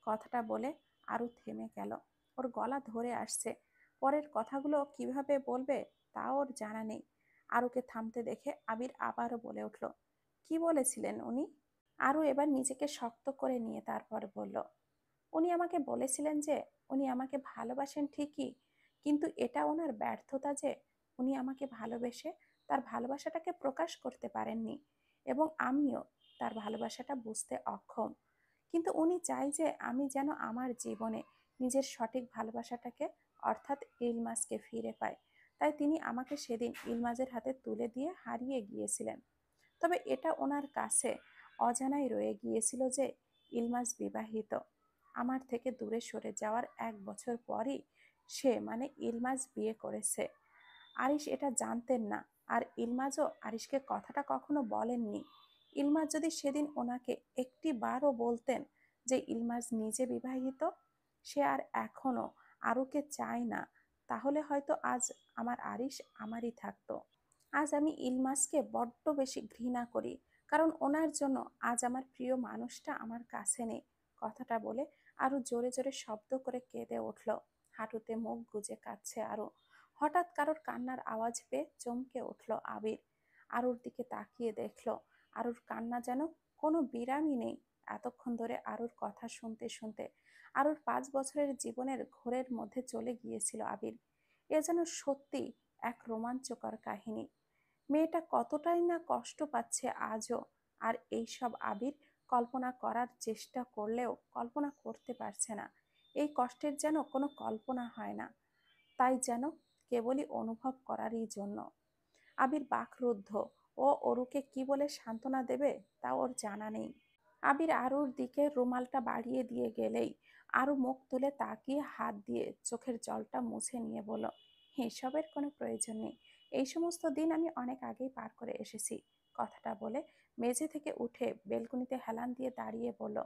কথাটা বলে আরও থেমে গেল ওর গলা ধরে আসছে পরের কথাগুলো কিভাবে বলবে তা ওর জানা নেই আরুকে থামতে দেখে আবির আবারও বলে উঠল কি বলেছিলেন উনি আরও এবার নিজেকে শক্ত করে নিয়ে তারপর বলল উনি আমাকে বলেছিলেন যে উনি আমাকে ভালোবাসেন ঠিকই কিন্তু এটা ওনার ব্যর্থতা যে উনি আমাকে ভালোবেসে তার ভালোবাসাটাকে প্রকাশ করতে পারেননি এবং আমিও তার ভালোবাসাটা বুঝতে অক্ষম কিন্তু উনি চাই যে আমি যেন আমার জীবনে নিজের সঠিক ভালোবাসাটাকে অর্থাৎ ইলমাসকে ফিরে পাই তাই তিনি আমাকে সেদিন ইলমাজের হাতে তুলে দিয়ে হারিয়ে গিয়েছিলেন তবে এটা ওনার কাছে অজানাই রয়ে গিয়েছিল যে ইলমাজ বিবাহিত আমার থেকে দূরে সরে যাওয়ার এক বছর পরই সে মানে ইলমাজ বিয়ে করেছে আরিশ এটা জানতেন না আর ইলমাজও আরিশকে কথাটা কখনো বলেননি ইলমাজ যদি সেদিন ওনাকে একটি বারও বলতেন যে ইলমাজ নিজে বিবাহিত সে আর এখনও আরুকে চায় না তাহলে হয়তো আজ আমার আরিস আমারই থাকতো আজ আমি ইলমাসকে বড্ড বেশি ঘৃণা করি কারণ ওনার জন্য আজ আমার প্রিয় মানুষটা আমার কাছে নেই কথাটা বলে আরও জোরে জোরে শব্দ করে কেঁদে উঠল হাঁটুতে মুখ গুজে কাঁদছে আরও হঠাৎ কারোর কান্নার আওয়াজ পেয়ে চমকে উঠল আবির আরুর দিকে তাকিয়ে দেখল আরুর কান্না যেন কোনো বিরামই নেই এতক্ষণ ধরে আরুর কথা শুনতে শুনতে আরুর পাঁচ বছরের জীবনের ঘোরের মধ্যে চলে গিয়েছিল আবির এ যেন সত্যি এক রোমাঞ্চকর কাহিনী মেয়েটা কতটাই না কষ্ট পাচ্ছে আজও আর এইসব আবির কল্পনা করার চেষ্টা করলেও কল্পনা করতে পারছে না এই কষ্টের যেন কোনো কল্পনা হয় না তাই যেন কেবলই অনুভব করারই জন্য আবির বাকরুদ্ধ ও অরুকে কি বলে সান্ত্বনা দেবে তা ওর জানা নেই আবির আরুর দিকে রুমালটা বাড়িয়ে দিয়ে গেলেই আরও মুখ তুলে তাকিয়ে হাত দিয়ে চোখের জলটা মুছে নিয়ে বলো এসবের কোনো প্রয়োজন নেই এই সমস্ত দিন আমি অনেক আগেই পার করে এসেছি কথাটা বলে মেঝে থেকে উঠে বেলকুনিতে হেলান দিয়ে দাঁড়িয়ে বলো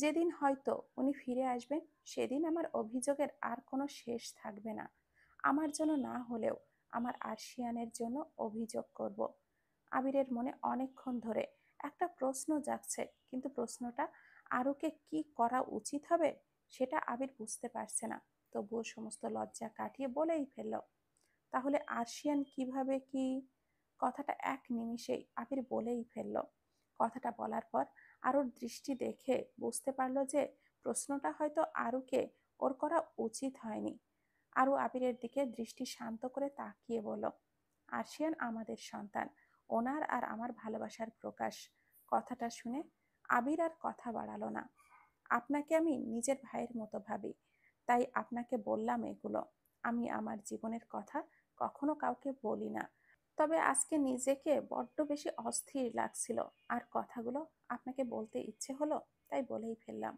যেদিন হয়তো উনি ফিরে আসবেন সেদিন আমার অভিযোগের আর কোনো শেষ থাকবে না আমার জন্য না হলেও আমার আর্শিয়ানের জন্য অভিযোগ করব আবিরের মনে অনেকক্ষণ ধরে একটা প্রশ্ন জাগছে কিন্তু প্রশ্নটা আরুকে কি করা উচিত হবে সেটা আবির বুঝতে পারছে না তবুও সমস্ত লজ্জা কাটিয়ে বলেই ফেলল তাহলে আর্শিয়ান কিভাবে কি কথাটা এক নিমিষেই আবির বলেই ফেলল কথাটা বলার পর আরুর দৃষ্টি দেখে বুঝতে পারলো যে প্রশ্নটা হয়তো আরুকে ওর করা উচিত হয়নি আরও আবিরের দিকে দৃষ্টি শান্ত করে তাকিয়ে বলল আর্শিয়ান আমাদের সন্তান ওনার আর আমার ভালোবাসার প্রকাশ কথাটা শুনে আবির আর কথা বাড়ালো না আপনাকে আমি নিজের ভাইয়ের মতো ভাবি তাই আপনাকে বললাম এগুলো আমি আমার জীবনের কথা কখনো কাউকে বলি না তবে আজকে নিজেকে বড্ড বেশি অস্থির লাগছিল আর কথাগুলো আপনাকে বলতে ইচ্ছে হলো তাই বলেই ফেললাম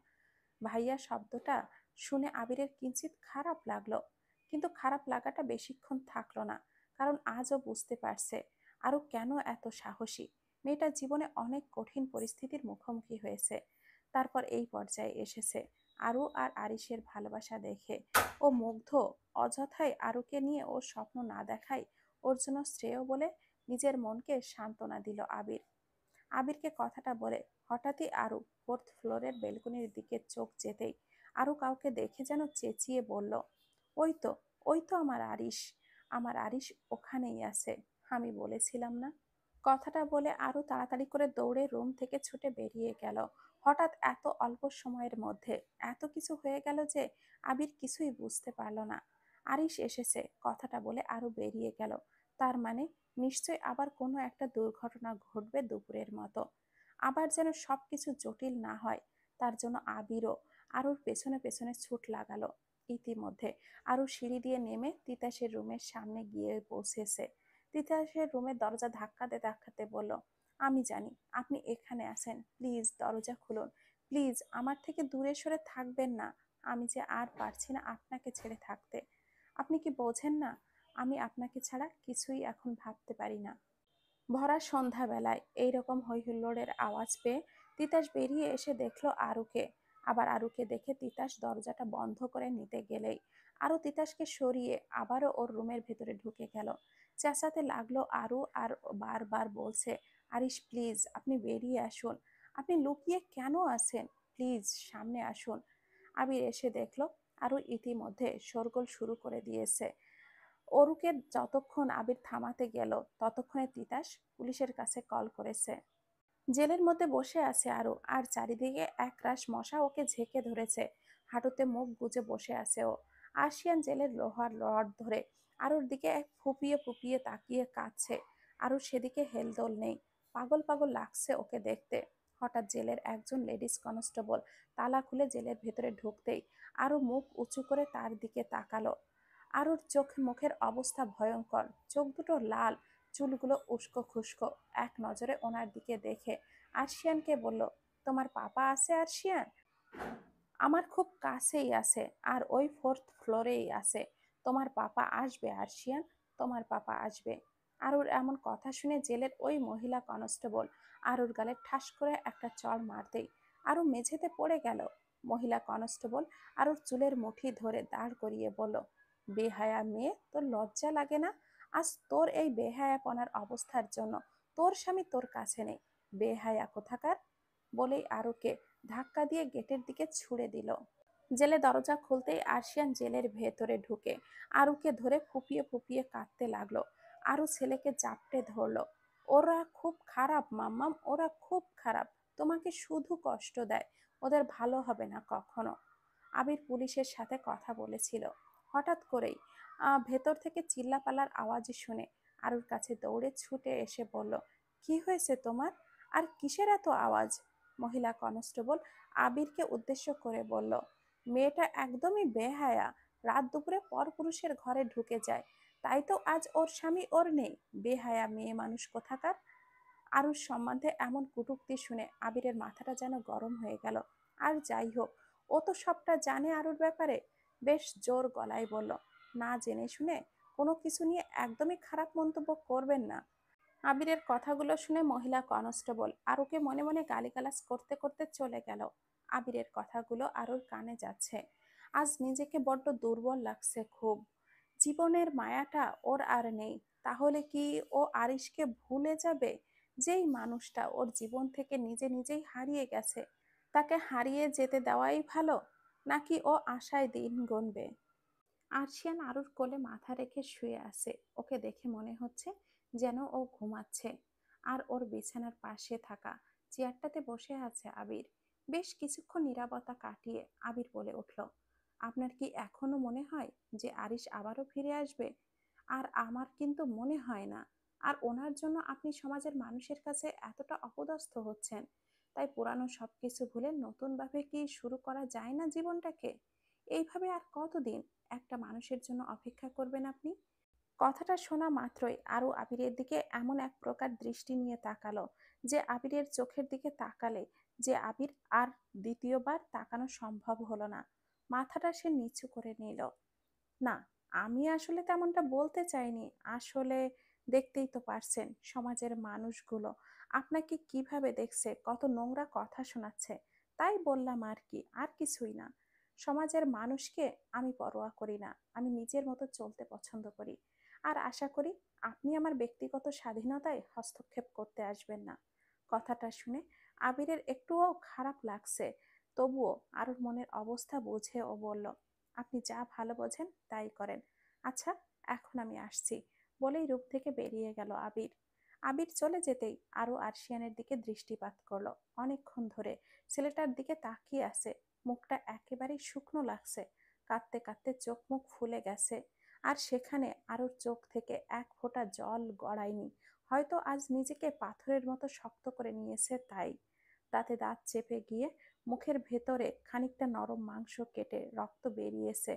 ভাইয়া শব্দটা শুনে আবিরের কিঞ্চিত খারাপ লাগলো কিন্তু খারাপ লাগাটা বেশিক্ষণ থাকলো না কারণ আজও বুঝতে পারছে আরও কেন এত সাহসী মেয়েটা জীবনে অনেক কঠিন পরিস্থিতির মুখোমুখি হয়েছে তারপর এই পর্যায়ে এসেছে আরও আর আরিশের ভালোবাসা দেখে ও মুগ্ধ অযথায় আরুকে নিয়ে ওর স্বপ্ন না দেখাই ওর জন্য শ্রেয় বলে নিজের মনকে সান্ত্বনা দিল আবির আবিরকে কথাটা বলে হঠাৎই আরু ফোর্থ ফ্লোরের বেলকনির দিকে চোখ যেতেই আরও কাউকে দেখে যেন চেঁচিয়ে বলল ওই তো ওই তো আমার আরিশ আমার আরিশ ওখানেই আছে আমি বলেছিলাম না কথাটা বলে আরও তাড়াতাড়ি করে দৌড়ে রুম থেকে ছুটে বেরিয়ে গেল হঠাৎ এত অল্প সময়ের মধ্যে এত কিছু হয়ে গেল যে আবির কিছুই বুঝতে পারল না আরিস এসেছে কথাটা বলে আরও বেরিয়ে গেল তার মানে নিশ্চয় আবার কোনো একটা দুর্ঘটনা ঘটবে দুপুরের মতো আবার যেন সব কিছু জটিল না হয় তার জন্য আবিরও আরুর পেছনে পেছনে ছুট লাগালো ইতিমধ্যে আরও সিঁড়ি দিয়ে নেমে তিতাসের রুমের সামনে গিয়ে বসেছে তিথা সে রুমের দরজা ধাক্কাতে ধাক্কাতে বলল আমি জানি আপনি এখানে আছেন প্লিজ দরজা খুলুন প্লিজ আমার থেকে দূরে সরে থাকবেন না আমি যে আর পারছি না আপনাকে ছেড়ে থাকতে আপনি কি বোঝেন না আমি আপনাকে ছাড়া কিছুই এখন ভাবতে পারি না ভরা সন্ধ্যাবেলায় এইরকম হৈহুল্লোড়ের আওয়াজ পেয়ে তিতাস বেরিয়ে এসে দেখলো আরুকে আবার আরুকে দেখে তিতাস দরজাটা বন্ধ করে নিতে গেলেই আরও তিতাসকে সরিয়ে আবারও ওর রুমের ভেতরে ঢুকে গেল চেঁচাতে লাগলো আরও আর বারবার বলছে আরিস প্লিজ আপনি বেরিয়ে আসুন আপনি লুকিয়ে কেন আছেন প্লিজ সামনে আসুন আবির এসে দেখলো আরও ইতিমধ্যে শোরগোল শুরু করে দিয়েছে অরুকে যতক্ষণ আবির থামাতে গেল ততক্ষণে তিতাস পুলিশের কাছে কল করেছে জেলের মধ্যে বসে আছে আরও আর চারিদিকে একরাশ মশা ওকে ঝেঁকে ধরেছে হাঁটুতে মুখ গুজে বসে আছে ও আসিয়ান জেলের লোহার রড ধরে ওর দিকে ফুপিয়ে ফুপিয়ে তাকিয়ে কাছে আরু সেদিকে হেলদোল নেই পাগল পাগল লাগছে ওকে দেখতে হঠাৎ জেলের একজন লেডিস কনস্টেবল তালা খুলে জেলের ভেতরে ঢুকতেই আরও মুখ উঁচু করে তার দিকে তাকালো ওর চোখ মুখের অবস্থা ভয়ঙ্কর চোখ দুটো লাল চুলগুলো উস্কো খুস্কো এক নজরে ওনার দিকে দেখে আর্শিয়ানকে বলল তোমার পাপা আছে আর্শিয়ান আমার খুব কাছেই আছে আর ওই ফোর্থ ফ্লোরেই আছে তোমার পাপা আসবে আর্শিয়ান তোমার পাপা আসবে আরুর এমন কথা শুনে জেলের ওই মহিলা কনস্টেবল আরুর গালে ঠাস করে একটা চড় মার দেয় আরও মেঝেতে পড়ে গেল মহিলা কনস্টেবল আরুর চুলের মুঠি ধরে দাঁড় করিয়ে বলল বেহায়া মেয়ে তোর লজ্জা লাগে না আজ তোর এই বেহায়াপনার অবস্থার জন্য তোর স্বামী তোর কাছে নেই বেহায়া কোথাকার বলেই আরুকে ধাক্কা দিয়ে গেটের দিকে ছুড়ে দিল জেলে দরজা খুলতেই আরশিয়ান জেলের ভেতরে ঢুকে আরুকে ধরে ফুপিয়ে ফুপিয়ে কাঁদতে লাগলো আরু ছেলেকে জাপটে ধরলো ওরা খুব খারাপ মাম্মাম ওরা খুব খারাপ তোমাকে শুধু কষ্ট দেয় ওদের ভালো হবে না কখনো আবির পুলিশের সাথে কথা বলেছিল হঠাৎ করেই ভেতর থেকে চিল্লাপালার আওয়াজ শুনে আরুর কাছে দৌড়ে ছুটে এসে বলল কি হয়েছে তোমার আর কিসের এত আওয়াজ মহিলা কনস্টেবল আবিরকে উদ্দেশ্য করে বলল মেয়েটা একদমই বেহায়া রাত দুপুরে পরপুরুষের ঘরে ঢুকে যায় তাই তো আজ ওর স্বামী ওর নেই বেহায়া মেয়ে মানুষ কোথাকার আরুর সম্বন্ধে এমন কুটুক্তি শুনে আবিরের মাথাটা যেন গরম হয়ে গেল আর যাই হোক ও তো সবটা জানে আরুর ব্যাপারে বেশ জোর গলায় বলল না জেনে শুনে কোনো কিছু নিয়ে একদমই খারাপ মন্তব্য করবেন না আবিরের কথাগুলো শুনে মহিলা কনস্টেবল আরুকে মনে মনে গালিগালাজ করতে করতে চলে গেল আবিরের কথাগুলো আরুর কানে যাচ্ছে আজ নিজেকে বড্ড দুর্বল লাগছে খুব জীবনের মায়াটা ওর আর নেই তাহলে কি ও আরিশকে ভুলে যাবে যেই মানুষটা ওর জীবন থেকে নিজে নিজেই হারিয়ে গেছে তাকে হারিয়ে যেতে দেওয়াই ভালো নাকি ও আশায় দিন গণবে আরশিয়ান আরুর কোলে মাথা রেখে শুয়ে আছে ওকে দেখে মনে হচ্ছে যেন ও ঘুমাচ্ছে আর ওর বিছানার পাশে থাকা চেয়ারটাতে বসে আছে আবির বেশ কিছুক্ষণ নিরাপত্তা কাটিয়ে আবির বলে উঠল আপনার কি এখনো মনে হয় যে আরিশ আবারও ফিরে আসবে আর আমার কিন্তু মনে হয় না আর ওনার জন্য আপনি সমাজের মানুষের কাছে এতটা অপদস্থ হচ্ছেন তাই পুরানো সব কিছু ভুলে নতুনভাবে কি শুরু করা যায় না জীবনটাকে এইভাবে আর কতদিন একটা মানুষের জন্য অপেক্ষা করবেন আপনি কথাটা শোনা মাত্রই আরও আবিরের দিকে এমন এক প্রকার দৃষ্টি নিয়ে তাকালো যে আবিরের চোখের দিকে তাকালে যে আবির আর দ্বিতীয়বার তাকানো সম্ভব হলো না মাথাটা সে নিচু করে নিল না আমি আসলে তেমনটা বলতে চাইনি আসলে দেখতেই তো পারছেন সমাজের মানুষগুলো আপনাকে কিভাবে দেখছে কত নোংরা কথা শোনাচ্ছে তাই বললাম আর কি আর কিছুই না সমাজের মানুষকে আমি পরোয়া করি না আমি নিজের মতো চলতে পছন্দ করি আর আশা করি আপনি আমার ব্যক্তিগত স্বাধীনতায় হস্তক্ষেপ করতে আসবেন না কথাটা শুনে আবিরের একটুও খারাপ লাগছে তবুও আরুর মনের অবস্থা বুঝে ও বলল আপনি যা ভালো বোঝেন তাই করেন আচ্ছা এখন আমি আসছি বলেই রূপ থেকে বেরিয়ে গেল আবির আবির চলে যেতেই আরও আরশিয়ানের দিকে দৃষ্টিপাত করলো অনেকক্ষণ ধরে ছেলেটার দিকে তাকিয়ে আছে মুখটা একেবারেই শুকনো লাগছে কাঁদতে কাঁদতে চোখ মুখ ফুলে গেছে আর সেখানে আরুর চোখ থেকে এক ফোঁটা জল গড়ায়নি হয়তো আজ নিজেকে পাথরের মতো শক্ত করে নিয়েছে তাই তাতে দাঁত চেপে গিয়ে মুখের ভেতরে খানিকটা নরম মাংস কেটে রক্ত বেরিয়েছে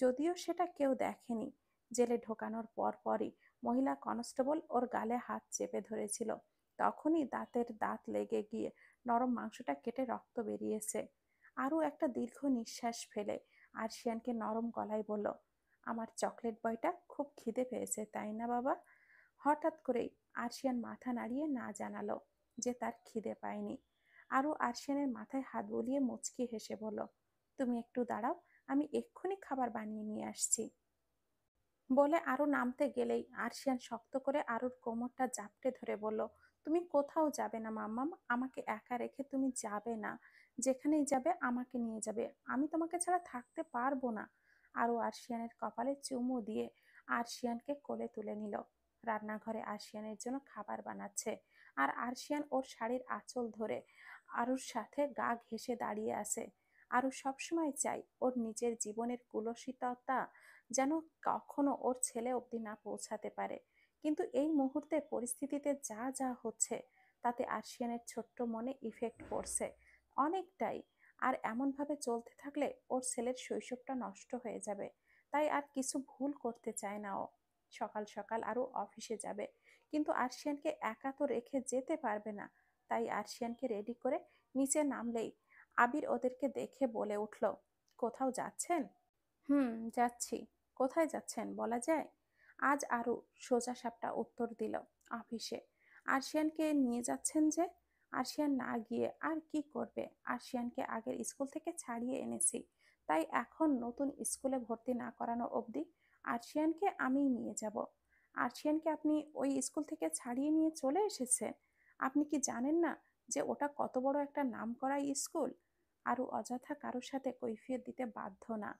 যদিও সেটা কেউ দেখেনি জেলে ঢোকানোর পরপরই মহিলা কনস্টেবল ওর গালে হাত চেপে ধরেছিল তখনই দাঁতের দাঁত লেগে গিয়ে নরম মাংসটা কেটে রক্ত বেরিয়েছে আরও একটা দীর্ঘ নিঃশ্বাস ফেলে আরশিয়ানকে নরম গলায় বলল আমার চকলেট বয়টা খুব খিদে পেয়েছে তাই না বাবা হঠাৎ করেই আরশিয়ান মাথা নাড়িয়ে না জানালো যে তার খিদে পায়নি আরও আরশিয়ানের মাথায় হাত বলিয়ে মুচকি হেসে বলল তুমি একটু দাঁড়াও আমি এক্ষুনি খাবার বানিয়ে নিয়ে আসছি বলে আরও নামতে গেলেই আরশিয়ান শক্ত করে আরুর কোমরটা জাপটে ধরে বলল তুমি কোথাও যাবে না মাম্মাম আমাকে একা রেখে তুমি যাবে না যেখানেই যাবে আমাকে নিয়ে যাবে আমি তোমাকে ছাড়া থাকতে পারবো না আরও আরশিয়ানের কপালে চুমু দিয়ে আরশিয়ানকে কোলে তুলে নিল রান্নাঘরে আরশিয়ানের জন্য খাবার বানাচ্ছে আর আরশিয়ান ওর শাড়ির আঁচল ধরে আরুর সাথে গা ঘেঁষে দাঁড়িয়ে আছে আরও সবসময় চাই ওর নিজের জীবনের কুলসিততা যেন কখনো ওর ছেলে অবধি না পৌঁছাতে পারে কিন্তু এই মুহূর্তে পরিস্থিতিতে যা যা হচ্ছে তাতে আর্শিয়ানের ছোট্ট মনে ইফেক্ট পড়ছে অনেকটাই আর এমনভাবে চলতে থাকলে ওর ছেলের শৈশবটা নষ্ট হয়ে যাবে তাই আর কিছু ভুল করতে চায় না ও সকাল সকাল আরও অফিসে যাবে কিন্তু আর্শিয়ানকে একা তো রেখে যেতে পারবে না তাই আর্শিয়ানকে রেডি করে নিচে নামলেই আবির ওদেরকে দেখে বলে উঠল কোথাও যাচ্ছেন হুম যাচ্ছি কোথায় যাচ্ছেন বলা যায় আজ আরও সোজা সাপটা উত্তর দিল অফিসে আর্শিয়ানকে নিয়ে যাচ্ছেন যে আর্শিয়ান না গিয়ে আর কি করবে আর্শিয়ানকে আগের স্কুল থেকে ছাড়িয়ে এনেছি তাই এখন নতুন স্কুলে ভর্তি না করানো অবধি আর্শিয়ানকে আমি নিয়ে যাব আর্শিয়ানকে আপনি ওই স্কুল থেকে ছাড়িয়ে নিয়ে চলে এসেছেন আপনি কি জানেন না যে ওটা কত বড় একটা নাম করা স্কুল আরও অযথা কারোর সাথে কৈফিয়ত দিতে বাধ্য না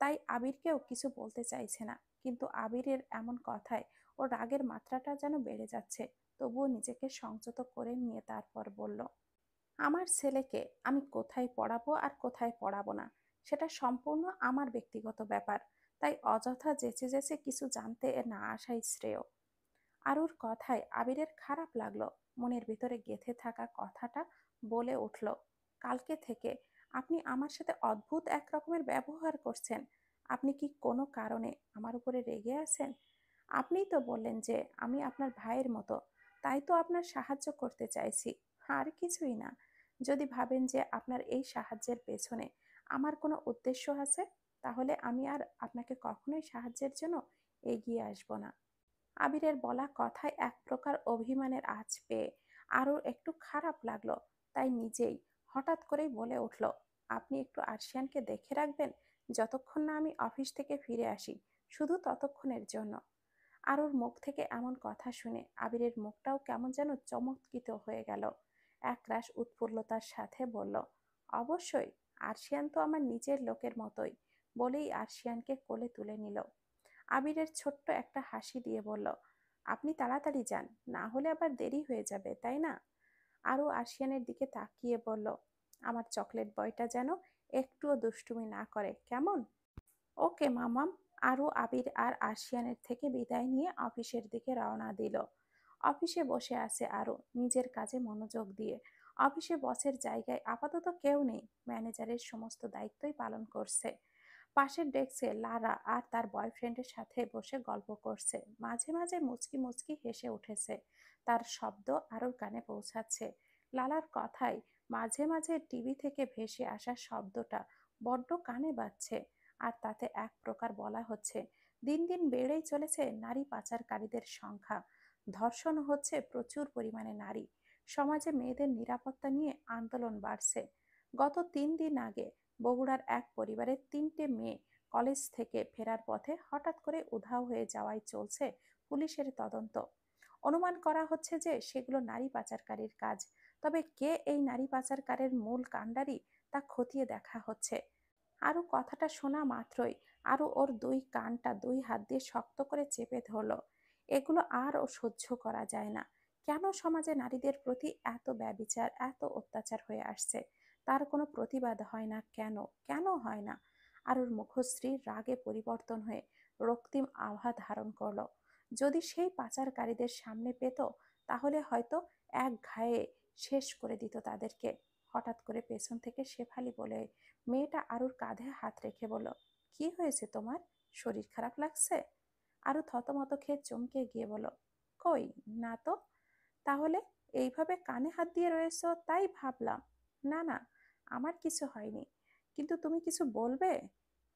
তাই আবিরকেও কিছু বলতে চাইছে না কিন্তু আবিরের এমন কথায় ও রাগের মাত্রাটা যেন বেড়ে যাচ্ছে তবুও নিজেকে সংযত করে নিয়ে তারপর বলল আমার ছেলেকে আমি কোথায় পড়াবো আর কোথায় পড়াবো না সেটা সম্পূর্ণ আমার ব্যক্তিগত ব্যাপার তাই অযথা যেচে যেচে কিছু জানতে না আসাই শ্রেয় আরুর কথায় আবিরের খারাপ লাগলো মনের ভিতরে গেঁথে থাকা কথাটা বলে উঠল কালকে থেকে আপনি আমার সাথে অদ্ভুত এক রকমের ব্যবহার করছেন আপনি কি কোনো কারণে আমার উপরে রেগে আছেন আপনিই তো বললেন যে আমি আপনার ভাইয়ের মতো তাই তো আপনার সাহায্য করতে চাইছি আর কিছুই না যদি ভাবেন যে আপনার এই সাহায্যের পেছনে আমার কোনো উদ্দেশ্য আছে তাহলে আমি আর আপনাকে কখনোই সাহায্যের জন্য এগিয়ে আসব না আবিরের বলা কথায় এক প্রকার অভিমানের আঁচ পেয়ে আরও একটু খারাপ লাগলো তাই নিজেই হঠাৎ করেই বলে উঠল আপনি একটু আর্শিয়ানকে দেখে রাখবেন যতক্ষণ না আমি অফিস থেকে ফিরে আসি শুধু ততক্ষণের জন্য আরুর মুখ থেকে এমন কথা শুনে আবিরের মুখটাও কেমন যেন চমৎকৃত হয়ে গেল একরাশ উৎফুল্লতার সাথে বলল অবশ্যই আর্শিয়ান তো আমার নিজের লোকের মতোই বলেই আর্শিয়ানকে কোলে তুলে নিল আবিরের ছোট্ট একটা হাসি দিয়ে বলল আপনি তাড়াতাড়ি যান না হলে আবার দেরি হয়ে যাবে তাই না আরও আসিয়ানের দিকে তাকিয়ে বলল আমার চকলেট বয়টা যেন একটুও দুষ্টুমি না করে কেমন ওকে মামাম আরও আবির আর আসিয়ানের থেকে বিদায় নিয়ে অফিসের দিকে রওনা দিল অফিসে বসে আছে আরও নিজের কাজে মনোযোগ দিয়ে অফিসে বসের জায়গায় আপাতত কেউ নেই ম্যানেজারের সমস্ত দায়িত্বই পালন করছে পাশের ডেস্কে লারা আর তার বয়ফ্রেন্ডের সাথে বসে গল্প করছে মাঝে মাঝে মুচকি মুচকি হেসে উঠেছে তার শব্দ আরও কানে পৌঁছাচ্ছে লালার কথাই মাঝে মাঝে টিভি থেকে ভেসে আসা শব্দটা বড্ড কানে বাজছে আর তাতে এক প্রকার বলা হচ্ছে দিন দিন বেড়েই চলেছে নারী পাচারকারীদের সংখ্যা ধর্ষণ হচ্ছে প্রচুর পরিমাণে নারী সমাজে মেয়েদের নিরাপত্তা নিয়ে আন্দোলন বাড়ছে গত তিন দিন আগে বগুড়ার এক পরিবারের তিনটে মেয়ে কলেজ থেকে ফেরার পথে হঠাৎ করে উধাও হয়ে যাওয়ায় চলছে পুলিশের তদন্ত অনুমান করা হচ্ছে যে সেগুলো নারী পাচারকারীর কাজ তবে কে এই নারী পাচারকারের মূল কাণ্ডারি তা খতিয়ে দেখা হচ্ছে আরও কথাটা শোনা মাত্রই আরও ওর দুই কানটা দুই হাত দিয়ে শক্ত করে চেপে ধরল এগুলো আর ও সহ্য করা যায় না কেন সমাজে নারীদের প্রতি এত ব্যবিচার এত অত্যাচার হয়ে আসছে তার কোনো প্রতিবাদ হয় না কেন কেন হয় না আর ওর মুখশ্রী রাগে পরিবর্তন হয়ে রক্তিম আভা ধারণ করল যদি সেই পাচারকারীদের সামনে পেত তাহলে হয়তো এক ঘায়ে শেষ করে দিত তাদেরকে হঠাৎ করে পেছন থেকে শেফালি বলে মেয়েটা আরুর কাঁধে হাত রেখে বলল কি হয়েছে তোমার শরীর খারাপ লাগছে আরও থতমত খেয়ে চমকে গিয়ে বলো কই না তো তাহলে এইভাবে কানে হাত দিয়ে রয়েছ তাই ভাবলাম না না আমার কিছু হয়নি কিন্তু তুমি কিছু বলবে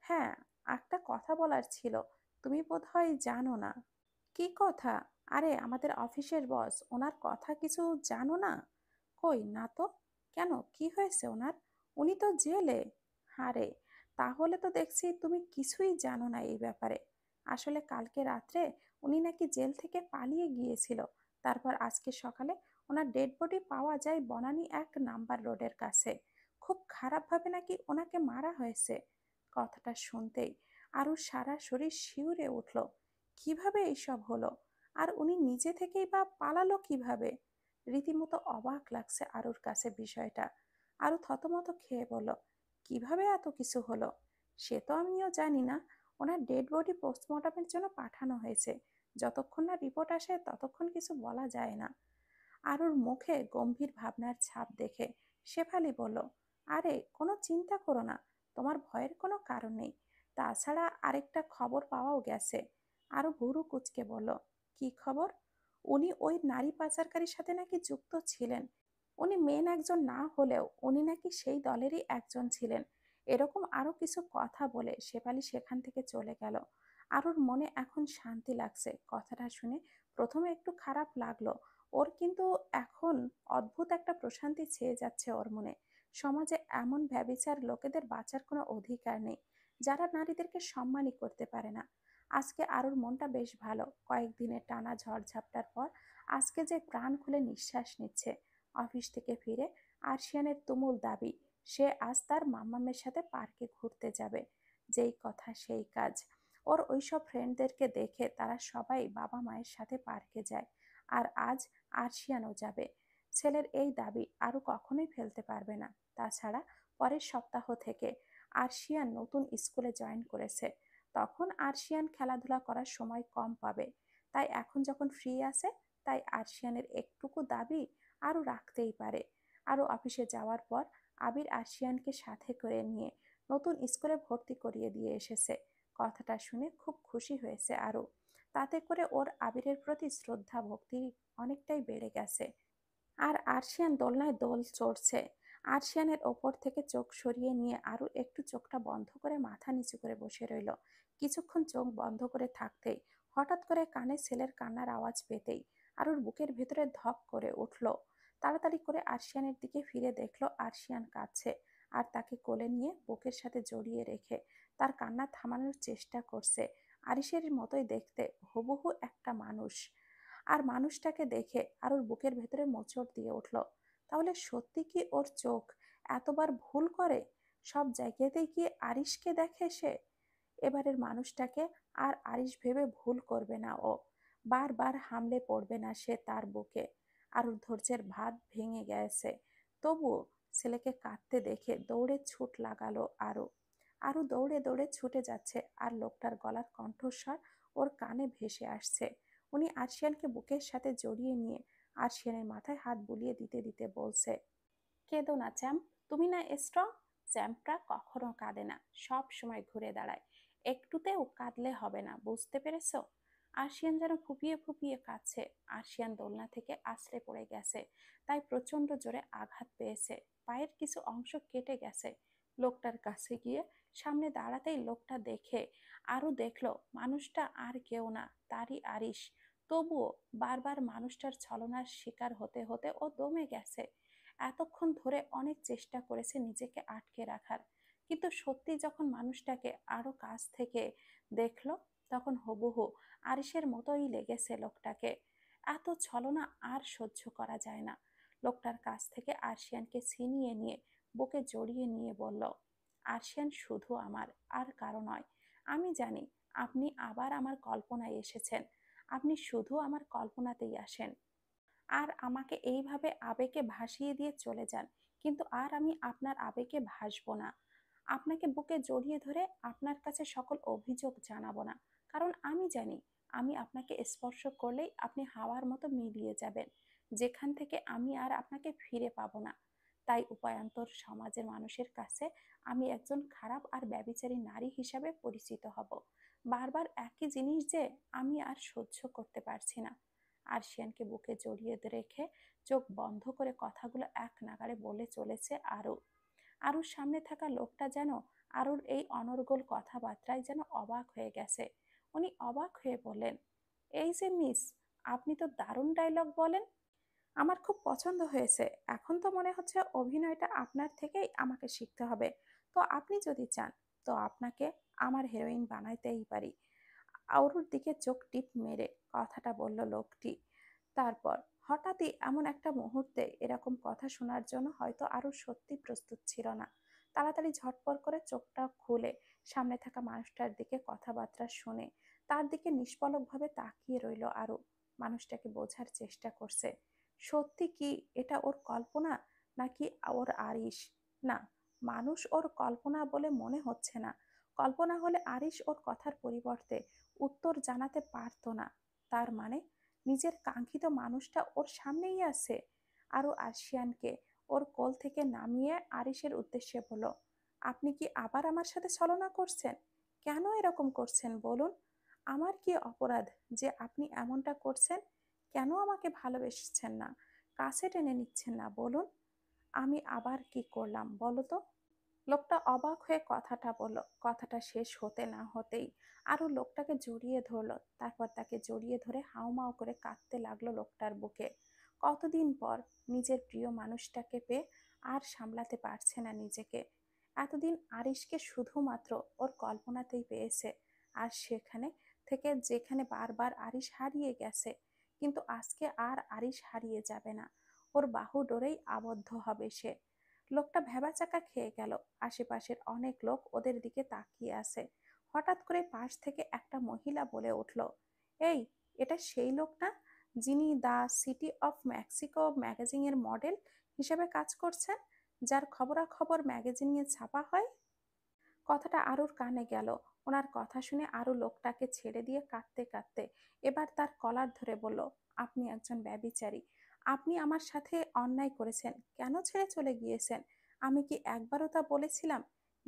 হ্যাঁ একটা কথা বলার ছিল তুমি বোধহয় জানো না কি কথা আরে আমাদের অফিসের বস ওনার কথা কিছু জানো না কই না তো কেন কি হয়েছে ওনার উনি তো জেলে হারে তাহলে তো দেখছি তুমি কিছুই জানো না এই ব্যাপারে আসলে কালকে রাত্রে উনি নাকি জেল থেকে পালিয়ে গিয়েছিল তারপর আজকে সকালে ওনার ডেড বডি পাওয়া যায় বনানী এক নাম্বার রোডের কাছে খুব খারাপভাবে নাকি ওনাকে মারা হয়েছে কথাটা শুনতেই আরও সারা শরীর শিউরে উঠল কিভাবে এইসব হলো আর উনি নিজে থেকেই বা পালালো কিভাবে রীতিমতো অবাক লাগছে আরুর কাছে বিষয়টা আরও থতমত খেয়ে বলল কিভাবে এত কিছু হলো সে তো আমিও জানি না ওনার ডেড বডি পোস্টমর্টমের জন্য পাঠানো হয়েছে যতক্ষণ না রিপোর্ট আসে ততক্ষণ কিছু বলা যায় না আরুর মুখে গম্ভীর ভাবনার ছাপ দেখে শেফালি বলল আরে কোনো চিন্তা করো না তোমার ভয়ের কোনো কারণ নেই তাছাড়া আরেকটা খবর পাওয়াও গেছে আরও ভুরু কুচকে বলল কি খবর উনি ওই নারী পাচারকারীর সাথে নাকি যুক্ত ছিলেন উনি মেন একজন না হলেও উনি নাকি সেই দলেরই একজন ছিলেন এরকম আরও কিছু কথা বলে শেফালি সেখান থেকে চলে গেল আরুর মনে এখন শান্তি লাগছে কথাটা শুনে প্রথমে একটু খারাপ লাগলো ওর কিন্তু এখন অদ্ভুত একটা প্রশান্তি ছেয়ে যাচ্ছে ওর মনে সমাজে এমন ব্যবিচার লোকেদের বাঁচার কোনো অধিকার নেই যারা নারীদেরকে সম্মানই করতে পারে না আজকে আরুর মনটা বেশ ভালো কয়েকদিনের টানা ঝড়ঝাপটার পর আজকে যে প্রাণ খুলে নিঃশ্বাস নিচ্ছে অফিস থেকে ফিরে আর্শিয়ানের তুমুল দাবি সে আজ তার মাম্মামের সাথে পার্কে ঘুরতে যাবে যেই কথা সেই কাজ ওর ওইসব ফ্রেন্ডদেরকে দেখে তারা সবাই বাবা মায়ের সাথে পার্কে যায় আর আজ আরশিয়ানও যাবে ছেলের এই দাবি আরও কখনোই ফেলতে পারবে না তাছাড়া পরের সপ্তাহ থেকে আরশিয়ান নতুন স্কুলে জয়েন করেছে তখন আরশিয়ান খেলাধুলা করার সময় কম পাবে তাই এখন যখন ফ্রি আছে তাই আরশিয়ানের একটুকু দাবি আরও রাখতেই পারে আরও অফিসে যাওয়ার পর আবির আরশিয়ানকে সাথে করে নিয়ে নতুন স্কুলে ভর্তি করিয়ে দিয়ে এসেছে কথাটা শুনে খুব খুশি হয়েছে আরও তাতে করে ওর আবিরের প্রতি শ্রদ্ধা ভক্তি অনেকটাই বেড়ে গেছে আর আরশিয়ান দোলনায় দোল চড়ছে আরশিয়ানের ওপর থেকে চোখ সরিয়ে নিয়ে আরও একটু চোখটা বন্ধ করে মাথা নিচু করে বসে রইল কিছুক্ষণ চোখ বন্ধ করে থাকতেই হঠাৎ করে কানে ছেলের কান্নার আওয়াজ পেতেই আরুর বুকের ভেতরে ধপ করে উঠল তাড়াতাড়ি করে আর্শিয়ানের দিকে ফিরে দেখলো আরশিয়ান কাছে আর তাকে কোলে নিয়ে বুকের সাথে জড়িয়ে রেখে তার কান্না থামানোর চেষ্টা করছে আরিসের মতোই দেখতে হুবহু একটা মানুষ আর মানুষটাকে দেখে আরুর বুকের ভেতরে মোচড় দিয়ে উঠলো তাহলে সত্যি কি ওর চোখ এতবার ভুল করে সব জায়গাতেই কি আরিশকে দেখে সে এবারের মানুষটাকে আর আরিশ ভেবে ভুল করবে না ও বারবার হামলে পড়বে না সে তার বুকে আর ধৈর্যের ভাত ভেঙে গেছে তবুও ছেলেকে কাঁদতে দেখে দৌড়ে ছুট লাগালো আরও আরও দৌড়ে দৌড়ে ছুটে যাচ্ছে আর লোকটার গলার কণ্ঠস্বর ওর কানে ভেসে আসছে উনি আর্শিয়ানকে বুকের সাথে জড়িয়ে নিয়ে আর শিয়ানের মাথায় হাত বুলিয়ে দিতে দিতে বলছে কেঁদো না চ্যাম তুমি না স্ট্রং চ্যাম্পরা কখনো কাঁদে না সব সময় ঘুরে দাঁড়ায় একটুতেও কাঁদলে হবে না বুঝতে পেরেছ আশিয়ান যেন ফুপিয়ে ফুপিয়ে কাঁদছে আশিয়ান দোলনা থেকে আছড়ে পড়ে গেছে তাই প্রচণ্ড জোরে আঘাত পেয়েছে পায়ের কিছু অংশ কেটে গেছে লোকটার কাছে গিয়ে সামনে দাঁড়াতেই লোকটা দেখে আরও দেখল মানুষটা আর কেউ না তারই আরিশ তবুও বারবার মানুষটার ছলনার শিকার হতে হতে ও দমে গেছে এতক্ষণ ধরে অনেক চেষ্টা করেছে নিজেকে আটকে রাখার কিন্তু সত্যি যখন মানুষটাকে আরও কাছ থেকে দেখলো তখন হবুহু আরিসের মতোই লেগেছে লোকটাকে এত ছলনা আর সহ্য করা যায় না লোকটার কাছ থেকে আরশিয়ানকে ছিনিয়ে নিয়ে বুকে জড়িয়ে নিয়ে বলল আরশিয়ান শুধু আমার আর কারো নয় আমি জানি আপনি আবার আমার কল্পনায় এসেছেন আপনি শুধু আমার কল্পনাতেই আসেন আর আমাকে এইভাবে আবেগে ভাসিয়ে দিয়ে চলে যান কিন্তু আর আমি আপনার আবেগে ভাসব না আপনাকে বুকে জড়িয়ে ধরে আপনার কাছে সকল অভিযোগ জানাবো না কারণ আমি জানি আমি আপনাকে স্পর্শ করলেই আপনি হাওয়ার মতো মিলিয়ে যাবেন যেখান থেকে আমি আর আপনাকে ফিরে পাবো না তাই উপায়ান্তর সমাজের মানুষের কাছে আমি একজন খারাপ আর ব্যবিচারী নারী হিসাবে পরিচিত হব বারবার একই জিনিস যে আমি আর সহ্য করতে পারছি না আরশিয়ানকে বুকে জড়িয়ে রেখে চোখ বন্ধ করে কথাগুলো এক নাগারে বলে চলেছে আরও আরুর সামনে থাকা লোকটা যেন আরুর এই অনর্গল কথাবার্তায় যেন অবাক হয়ে গেছে উনি অবাক হয়ে বলেন এই যে মিস আপনি তো দারুণ ডায়লগ বলেন আমার খুব পছন্দ হয়েছে এখন তো মনে হচ্ছে অভিনয়টা আপনার থেকেই আমাকে শিখতে হবে তো আপনি যদি চান তো আপনাকে আমার হেরোইন বানাইতেই পারি আউরুর দিকে চোখ টিপ মেরে কথাটা বলল লোকটি তারপর হঠাৎই এমন একটা মুহূর্তে এরকম কথা শোনার জন্য হয়তো আরও সত্যি প্রস্তুত ছিল না তাড়াতাড়ি ঝটপর করে চোখটা খুলে সামনে থাকা মানুষটার দিকে কথাবার্তা শুনে তার দিকে নিষ্পলকভাবে তাকিয়ে রইল আরও মানুষটাকে বোঝার চেষ্টা করছে সত্যি কি এটা ওর কল্পনা নাকি ওর আরিস না মানুষ ওর কল্পনা বলে মনে হচ্ছে না কল্পনা হলে আরিশ ওর কথার পরিবর্তে উত্তর জানাতে পারত না তার মানে নিজের কাঙ্ক্ষিত মানুষটা ওর সামনেই আছে আরও আসিয়ানকে ওর কোল থেকে নামিয়ে আরিশের উদ্দেশ্যে বলল আপনি কি আবার আমার সাথে ছলনা করছেন কেন এরকম করছেন বলুন আমার কি অপরাধ যে আপনি এমনটা করছেন কেন আমাকে ভালোবেসেছেন না কাছে টেনে নিচ্ছেন না বলুন আমি আবার কি করলাম বলো তো লোকটা অবাক হয়ে কথাটা বলল কথাটা শেষ হতে না হতেই আরও লোকটাকে জড়িয়ে ধরল তারপর তাকে জড়িয়ে ধরে হাওমাও করে কাঁদতে লাগলো লোকটার বুকে কতদিন পর নিজের প্রিয় মানুষটাকে পেয়ে আর সামলাতে পারছে না নিজেকে এতদিন আরিশকে শুধুমাত্র ওর কল্পনাতেই পেয়েছে আর সেখানে থেকে যেখানে বারবার আরিশ হারিয়ে গেছে কিন্তু আজকে আর আরিশ হারিয়ে যাবে না ওর বাহু ডোরেই আবদ্ধ হবে সে লোকটা ভেবাচাকা খেয়ে গেল আশেপাশের অনেক লোক ওদের দিকে তাকিয়ে আছে হঠাৎ করে পাশ থেকে একটা মহিলা বলে উঠল এই এটা সেই লোক না যিনি দ্য সিটি অফ মেক্সিকো ম্যাগাজিনের মডেল হিসেবে কাজ করছেন যার খবরাখবর ম্যাগাজিনে ছাপা হয় কথাটা আরুর কানে গেল ওনার কথা শুনে আরও লোকটাকে ছেড়ে দিয়ে কাঁদতে কাঁদতে এবার তার কলার ধরে বলল আপনি একজন ব্যবিচারী আপনি আমার সাথে অন্যায় করেছেন কেন ছেড়ে চলে গিয়েছেন আমি কি একবারও তা বলেছিলাম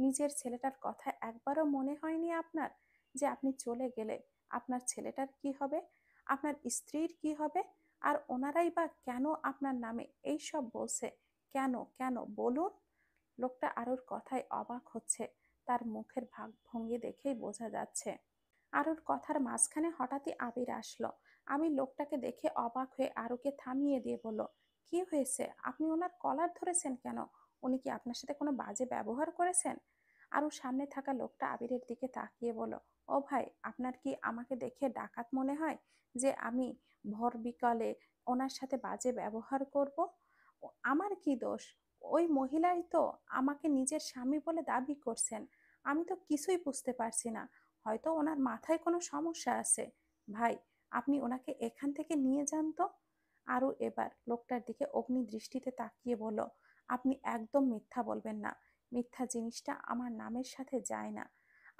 নিজের ছেলেটার কথা একবারও মনে হয়নি আপনার যে আপনি চলে গেলে আপনার ছেলেটার কি হবে আপনার স্ত্রীর কি হবে আর ওনারাই বা কেন আপনার নামে এই সব বলছে কেন কেন বলুন লোকটা আরুর কথায় অবাক হচ্ছে তার মুখের ভাগ ভঙ্গি দেখেই বোঝা যাচ্ছে আরুর কথার মাঝখানে হঠাৎই আবির আসলো আমি লোকটাকে দেখে অবাক হয়ে আরুকে থামিয়ে দিয়ে বলল কি হয়েছে আপনি ওনার কলার ধরেছেন কেন উনি কি আপনার সাথে কোনো বাজে ব্যবহার করেছেন আরও সামনে থাকা লোকটা আবিরের দিকে তাকিয়ে বলো ও ভাই আপনার কি আমাকে দেখে ডাকাত মনে হয় যে আমি ভর বিকালে ওনার সাথে বাজে ব্যবহার করব আমার কি দোষ ওই মহিলাই তো আমাকে নিজের স্বামী বলে দাবি করছেন আমি তো কিছুই বুঝতে পারছি না হয়তো ওনার মাথায় কোনো সমস্যা আছে ভাই আপনি ওনাকে এখান থেকে নিয়ে যান তো আরও এবার লোকটার দিকে অগ্নি দৃষ্টিতে তাকিয়ে বলল আপনি একদম মিথ্যা বলবেন না মিথ্যা জিনিসটা আমার নামের সাথে যায় না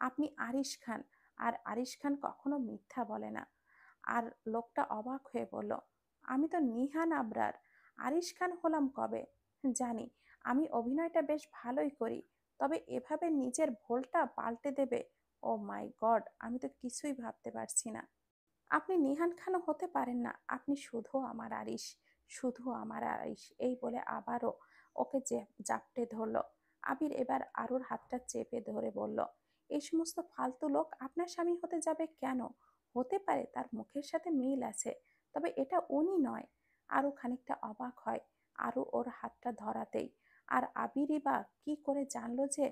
আপনি আরিশ খান আর আরিশ খান কখনো মিথ্যা বলে না আর লোকটা অবাক হয়ে বলল আমি তো নিহান আবরার আরিশ খান হলাম কবে জানি আমি অভিনয়টা বেশ ভালোই করি তবে এভাবে নিজের ভোলটা পাল্টে দেবে ও মাই গড আমি তো কিছুই ভাবতে পারছি না আপনি নিহান খানও হতে পারেন না আপনি শুধু আমার আরিস শুধু আমার আরিস এই বলে আবারও ওকে যে জাপটে ধরল আবির এবার আরুর হাতটা চেপে ধরে বলল এই সমস্ত ফালতু লোক আপনার স্বামী হতে যাবে কেন হতে পারে তার মুখের সাথে মিল আছে তবে এটা উনি নয় আরও খানিকটা অবাক হয় আরও ওর হাতটা ধরাতেই আর আবিরই বা কী করে জানলো যে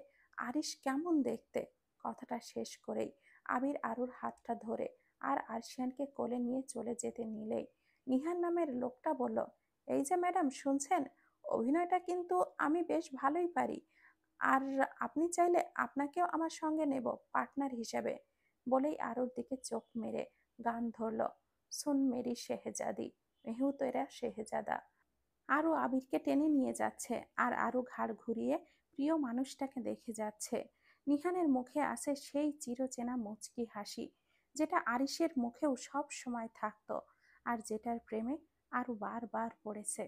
আরিস কেমন দেখতে কথাটা শেষ করেই আবির আরুর হাতটা ধরে আর আরশিয়ানকে কোলে নিয়ে চলে যেতে নিলেই নিহার নামের লোকটা বলল এই যে ম্যাডাম শুনছেন অভিনয়টা কিন্তু আমি বেশ ভালোই পারি আর আপনি চাইলে আপনাকেও আমার সঙ্গে নেব পার্টনার হিসেবে বলেই আরুর দিকে চোখ মেরে গান ধরল সুন মেরি শেহেজাদি তৈরা শেহেজাদা আরও আবিরকে টেনে নিয়ে যাচ্ছে আর আরও ঘাড় ঘুরিয়ে প্রিয় মানুষটাকে দেখে যাচ্ছে নিহানের মুখে আছে সেই চিরচেনা মুচকি হাসি যেটা আরিসের মুখেও সব সময় থাকতো আর যেটার প্রেমে আরও বারবার পড়েছে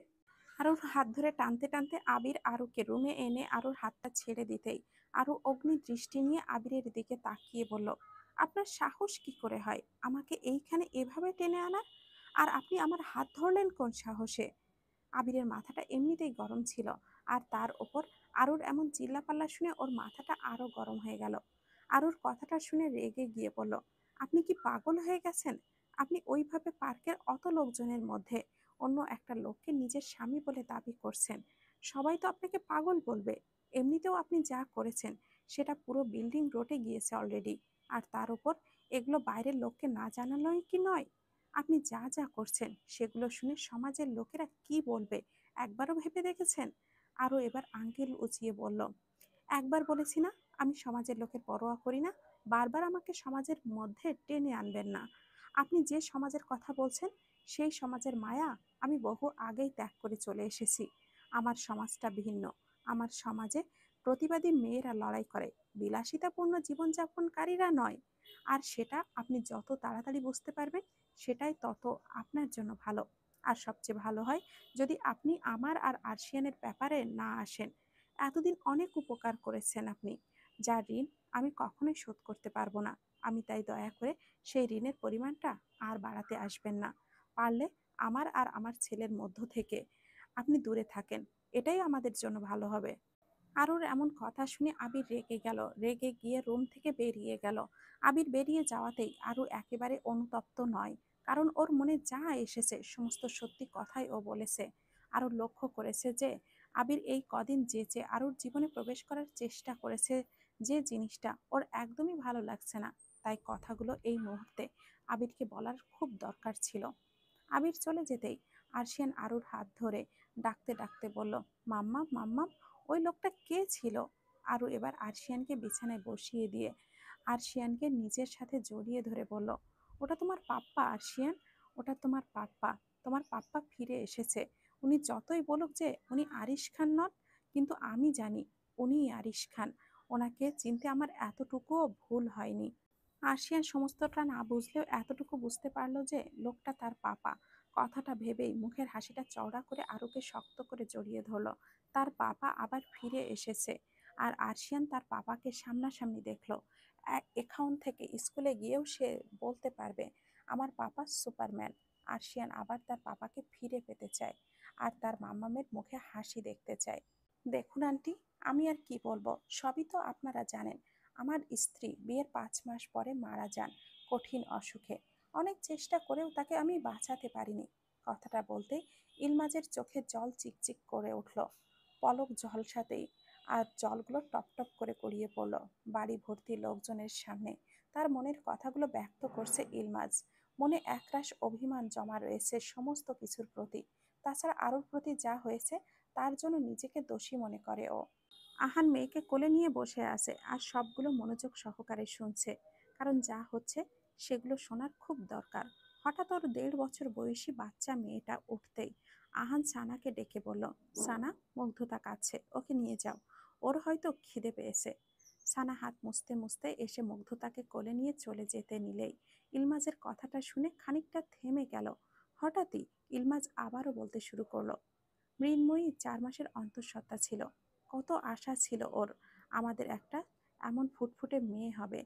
আরুর হাত ধরে টানতে টানতে আবির আরুকে রুমে এনে আরুর হাতটা ছেড়ে দিতেই আরু অগ্নি দৃষ্টি নিয়ে আবিরের দিকে তাকিয়ে বলল আপনার সাহস কি করে হয় আমাকে এইখানে এভাবে টেনে আনার আর আপনি আমার হাত ধরলেন কোন সাহসে আবিরের মাথাটা এমনিতেই গরম ছিল আর তার ওপর আরুর এমন চিল্লাপাল্লা শুনে ওর মাথাটা আরও গরম হয়ে গেল আরুর কথাটা শুনে রেগে গিয়ে বলল আপনি কি পাগল হয়ে গেছেন আপনি ওইভাবে পার্কের অত লোকজনের মধ্যে অন্য একটা লোককে নিজের স্বামী বলে দাবি করছেন সবাই তো আপনাকে পাগল বলবে এমনিতেও আপনি যা করেছেন সেটা পুরো বিল্ডিং রোটে গিয়েছে অলরেডি আর তার উপর এগুলো বাইরের লোককে না জানানোই কি নয় আপনি যা যা করছেন সেগুলো শুনে সমাজের লোকেরা কি বলবে একবারও ভেবে দেখেছেন আরও এবার আঙ্কেল উঁচিয়ে বলল একবার বলেছি না আমি সমাজের লোকের পরোয়া করি না বারবার আমাকে সমাজের মধ্যে টেনে আনবেন না আপনি যে সমাজের কথা বলছেন সেই সমাজের মায়া আমি বহু আগেই ত্যাগ করে চলে এসেছি আমার সমাজটা ভিন্ন আমার সমাজে প্রতিবাদী মেয়েরা লড়াই করে বিলাসিতাপূর্ণ জীবনযাপনকারীরা নয় আর সেটা আপনি যত তাড়াতাড়ি বুঝতে পারবেন সেটাই তত আপনার জন্য ভালো আর সবচেয়ে ভালো হয় যদি আপনি আমার আর আর্শিয়ানের ব্যাপারে না আসেন এতদিন অনেক উপকার করেছেন আপনি যার ঋণ আমি কখনোই শোধ করতে পারবো না আমি তাই দয়া করে সেই ঋণের পরিমাণটা আর বাড়াতে আসবেন না পারলে আমার আর আমার ছেলের মধ্য থেকে আপনি দূরে থাকেন এটাই আমাদের জন্য ভালো হবে আরুর এমন কথা শুনে আবির রেগে গেল রেগে গিয়ে রুম থেকে বেরিয়ে গেল আবির বেরিয়ে যাওয়াতেই আরু একেবারে অনুতপ্ত নয় কারণ ওর মনে যা এসেছে সমস্ত সত্যি কথাই ও বলেছে আরও লক্ষ্য করেছে যে আবির এই কদিন যে যে আরুর জীবনে প্রবেশ করার চেষ্টা করেছে যে জিনিসটা ওর একদমই ভালো লাগছে না তাই কথাগুলো এই মুহূর্তে আবিরকে বলার খুব দরকার ছিল আবির চলে যেতেই আরশিয়ান আরুর হাত ধরে ডাকতে ডাকতে বলল মাম্মা মাম্মাম ওই লোকটা কে ছিল আরু এবার আরশিয়ানকে বিছানায় বসিয়ে দিয়ে আরশিয়ানকে নিজের সাথে জড়িয়ে ধরে বলল ওটা তোমার পাপ্পা আরশিয়ান ওটা তোমার পাপ্পা তোমার পাপ্পা ফিরে এসেছে উনি যতই বলুক যে উনি আরিশ খান নন কিন্তু আমি জানি উনি আরিশ খান ওনাকে চিনতে আমার এতটুকুও ভুল হয়নি আর্শিয়ান সমস্তটা না বুঝলেও এতটুকু বুঝতে পারলো যে লোকটা তার পাপা কথাটা ভেবেই মুখের হাসিটা চওড়া করে আরোকে শক্ত করে জড়িয়ে ধরল তার পাপা আবার ফিরে এসেছে আর আর্শিয়ান তার পাপাকে সামনাসামনি দেখলো এখাউন থেকে স্কুলে গিয়েও সে বলতে পারবে আমার পাপা সুপারম্যান আর্শিয়ান আবার তার পাপাকে ফিরে পেতে চায় আর তার মামামের মুখে হাসি দেখতে চায় দেখুন আন্টি আমি আর কি বলবো সবই তো আপনারা জানেন আমার স্ত্রী বিয়ের পাঁচ মাস পরে মারা যান কঠিন অসুখে অনেক চেষ্টা করেও তাকে আমি বাঁচাতে পারিনি কথাটা বলতে ইলমাজের চোখে জল চিকচিক করে উঠল পলক ঝলসাতেই আর জলগুলো টপটপ করে গড়িয়ে পড়ল বাড়ি ভর্তি লোকজনের সামনে তার মনের কথাগুলো ব্যক্ত করছে ইলমাজ মনে একরাশ অভিমান জমা রয়েছে সমস্ত কিছুর প্রতি তাছাড়া আরোর প্রতি যা হয়েছে তার জন্য নিজেকে দোষী মনে করে ও আহান মেয়েকে কোলে নিয়ে বসে আছে আর সবগুলো মনোযোগ সহকারে শুনছে কারণ যা হচ্ছে সেগুলো শোনার খুব দরকার হঠাৎ ওর দেড় বছর বয়সী বাচ্চা মেয়েটা উঠতেই আহান সানাকে ডেকে বলল সানা মুগ্ধতা কাছে ওকে নিয়ে যাও ওর হয়তো খিদে পেয়েছে সানা হাত মুছতে মুছতে এসে মুগ্ধতাকে কোলে নিয়ে চলে যেতে নিলেই ইলমাজের কথাটা শুনে খানিকটা থেমে গেল হঠাৎই ইলমাজ আবারও বলতে শুরু করলো মৃন্ময়ী চার মাসের অন্তঃসত্ত্বা ছিল কত আশা ছিল ওর আমাদের একটা এমন ফুটফুটে মেয়ে হবে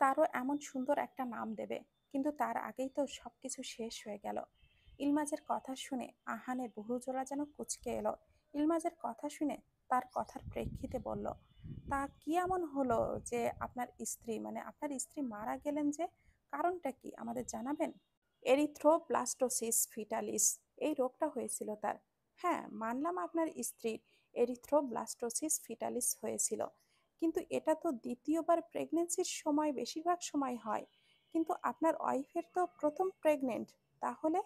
তারও এমন সুন্দর একটা নাম দেবে কিন্তু তার আগেই তো সব কিছু শেষ হয়ে গেল ইলমাজের কথা শুনে আহানের বহুজোড়া যেন কুচকে এলো ইলমাজের কথা শুনে তার কথার প্রেক্ষিতে বলল তা কি এমন হলো যে আপনার স্ত্রী মানে আপনার স্ত্রী মারা গেলেন যে কারণটা কি আমাদের জানাবেন এরিথ্রো প্লাস্টোসিস ফিটালিস এই রোগটা হয়েছিল তার হ্যাঁ মানলাম আপনার স্ত্রী এরিথ্রোব্লাস্টোসিস ফিটালিস হয়েছিল কিন্তু এটা তো দ্বিতীয়বার প্রেগনেন্সির সময় বেশিরভাগ সময় হয় কিন্তু আপনার ওয়াইফের তো প্রথম প্রেগনেন্ট তাহলে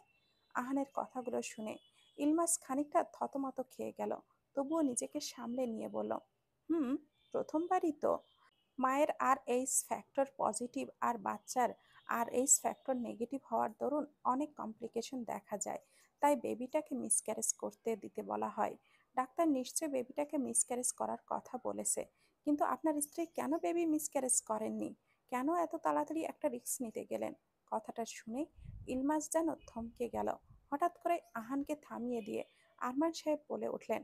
আহানের কথাগুলো শুনে ইলমাস খানিকটা থতমত খেয়ে গেল তবুও নিজেকে সামলে নিয়ে বলল হুম প্রথমবারই তো মায়ের আর এইচ ফ্যাক্টর পজিটিভ আর বাচ্চার আর এইচ ফ্যাক্টর নেগেটিভ হওয়ার দরুন অনেক কমপ্লিকেশন দেখা যায় তাই বেবিটাকে মিসক্যারেজ করতে দিতে বলা হয় ডাক্তার নিশ্চয় বেবিটাকে মিসক্যারেজ করার কথা বলেছে কিন্তু আপনার স্ত্রী কেন বেবি মিসক্যারেজ করেননি কেন এত তাড়াতাড়ি একটা রিস্ক নিতে গেলেন কথাটা শুনে ইলমাস যেন থমকে গেল হঠাৎ করে আহানকে থামিয়ে দিয়ে আরমান সাহেব বলে উঠলেন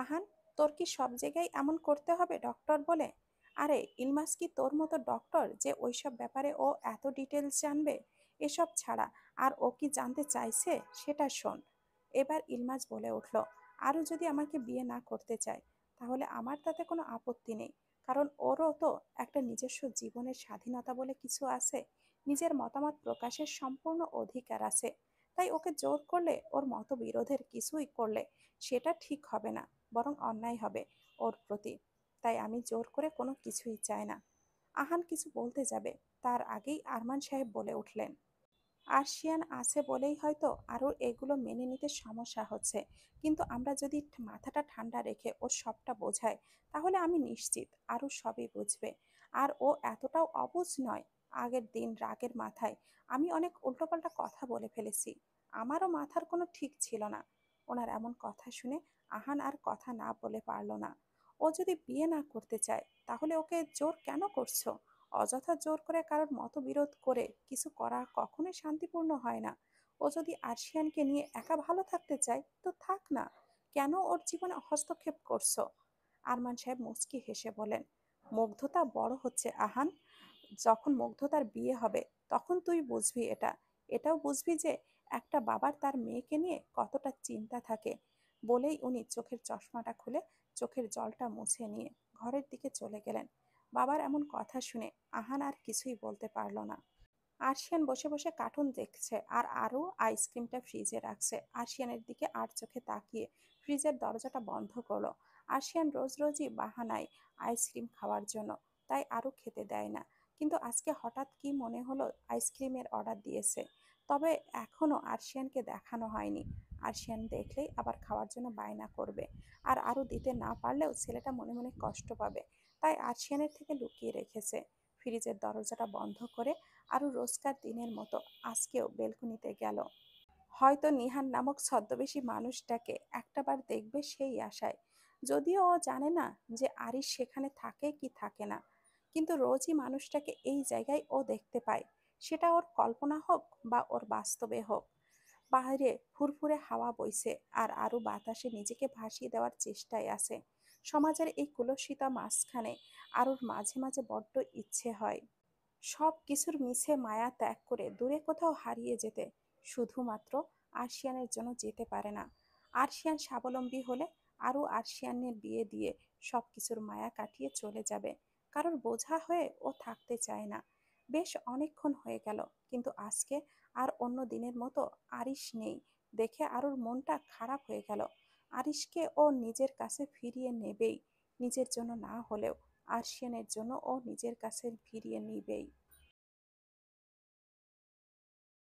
আহান তোর কি সব জায়গায় এমন করতে হবে ডক্টর বলে আরে ইলমাস কি তোর মতো ডক্টর যে ওইসব ব্যাপারে ও এত ডিটেলস জানবে এসব ছাড়া আর ও কি জানতে চাইছে সেটা শোন এবার ইলমাস বলে উঠল আরও যদি আমাকে বিয়ে না করতে চায় তাহলে আমার তাতে কোনো আপত্তি নেই কারণ ওরও তো একটা নিজস্ব জীবনের স্বাধীনতা বলে কিছু আছে নিজের মতামত প্রকাশের সম্পূর্ণ অধিকার আছে তাই ওকে জোর করলে ওর মত বিরোধের কিছুই করলে সেটা ঠিক হবে না বরং অন্যায় হবে ওর প্রতি তাই আমি জোর করে কোনো কিছুই চাই না আহান কিছু বলতে যাবে তার আগেই আরমান সাহেব বলে উঠলেন আর্শিয়ান আছে বলেই হয়তো আরও এগুলো মেনে নিতে সমস্যা হচ্ছে কিন্তু আমরা যদি মাথাটা ঠান্ডা রেখে ও সবটা বোঝাই তাহলে আমি নিশ্চিত আরও সবই বুঝবে আর ও এতটাও অবুঝ নয় আগের দিন রাগের মাথায় আমি অনেক উল্টোপাল্টা কথা বলে ফেলেছি আমারও মাথার কোনো ঠিক ছিল না ওনার এমন কথা শুনে আহান আর কথা না বলে পারল না ও যদি বিয়ে না করতে চায় তাহলে ওকে জোর কেন করছো অযথা জোর করে কারোর মতবিরোধ করে কিছু করা কখনোই শান্তিপূর্ণ হয় না ও যদি আর্শিয়ানকে নিয়ে একা ভালো থাকতে চায় তো থাক না কেন ওর জীবনে হস্তক্ষেপ করছো আরমান সাহেব মুচকি হেসে বলেন মুগ্ধতা বড় হচ্ছে আহান যখন মুগ্ধতার বিয়ে হবে তখন তুই বুঝবি এটা এটাও বুঝবি যে একটা বাবার তার মেয়েকে নিয়ে কতটা চিন্তা থাকে বলেই উনি চোখের চশমাটা খুলে চোখের জলটা মুছে নিয়ে ঘরের দিকে চলে গেলেন বাবার এমন কথা শুনে আহান আর কিছুই বলতে পারল না আরশিয়ান বসে বসে কার্টুন দেখছে আর আরও আইসক্রিমটা ফ্রিজে রাখছে আরশিয়ানের দিকে আর চোখে তাকিয়ে ফ্রিজের দরজাটা বন্ধ করলো আরশিয়ান রোজ রোজই বাহানায় আইসক্রিম খাওয়ার জন্য তাই আরও খেতে দেয় না কিন্তু আজকে হঠাৎ কি মনে হলো আইসক্রিমের অর্ডার দিয়েছে তবে এখনও আরশিয়ানকে দেখানো হয়নি আরশিয়ান দেখলেই আবার খাওয়ার জন্য বায়না করবে আর আরও দিতে না পারলেও ছেলেটা মনে মনে কষ্ট পাবে তাই আছিয়ানের থেকে লুকিয়ে রেখেছে ফ্রিজের দরজাটা বন্ধ করে আরও রোজকার দিনের মতো আজকেও বেলকুনিতে গেল হয়তো নিহান নামক ছদ্মবেশী মানুষটাকে একটাবার দেখবে সেই আশায় যদিও ও জানে না যে আরিস সেখানে থাকে কি থাকে না কিন্তু রোজই মানুষটাকে এই জায়গায় ও দেখতে পায় সেটা ওর কল্পনা হোক বা ওর বাস্তবে হোক বাইরে ফুরফুরে হাওয়া বইছে আর আরও বাতাসে নিজেকে ভাসিয়ে দেওয়ার চেষ্টায় আছে সমাজের এই কুলসিতা মাঝখানে আরুর মাঝে মাঝে বড্ড ইচ্ছে হয় সব কিছুর মিছে মায়া ত্যাগ করে দূরে কোথাও হারিয়ে যেতে শুধুমাত্র আর্শিয়ানের জন্য যেতে পারে না আর্শিয়ান স্বাবলম্বী হলে আরও আর্শিয়ানের বিয়ে দিয়ে সব কিছুর মায়া কাটিয়ে চলে যাবে কারোর বোঝা হয়ে ও থাকতে চায় না বেশ অনেকক্ষণ হয়ে গেল কিন্তু আজকে আর অন্য দিনের মতো আরিস নেই দেখে আরুর মনটা খারাপ হয়ে গেল আরিশকে ও নিজের কাছে ফিরিয়ে নেবেই নিজের জন্য না হলেও আরশিয়ানের জন্য ও নিজের কাছে ফিরিয়ে নিবেই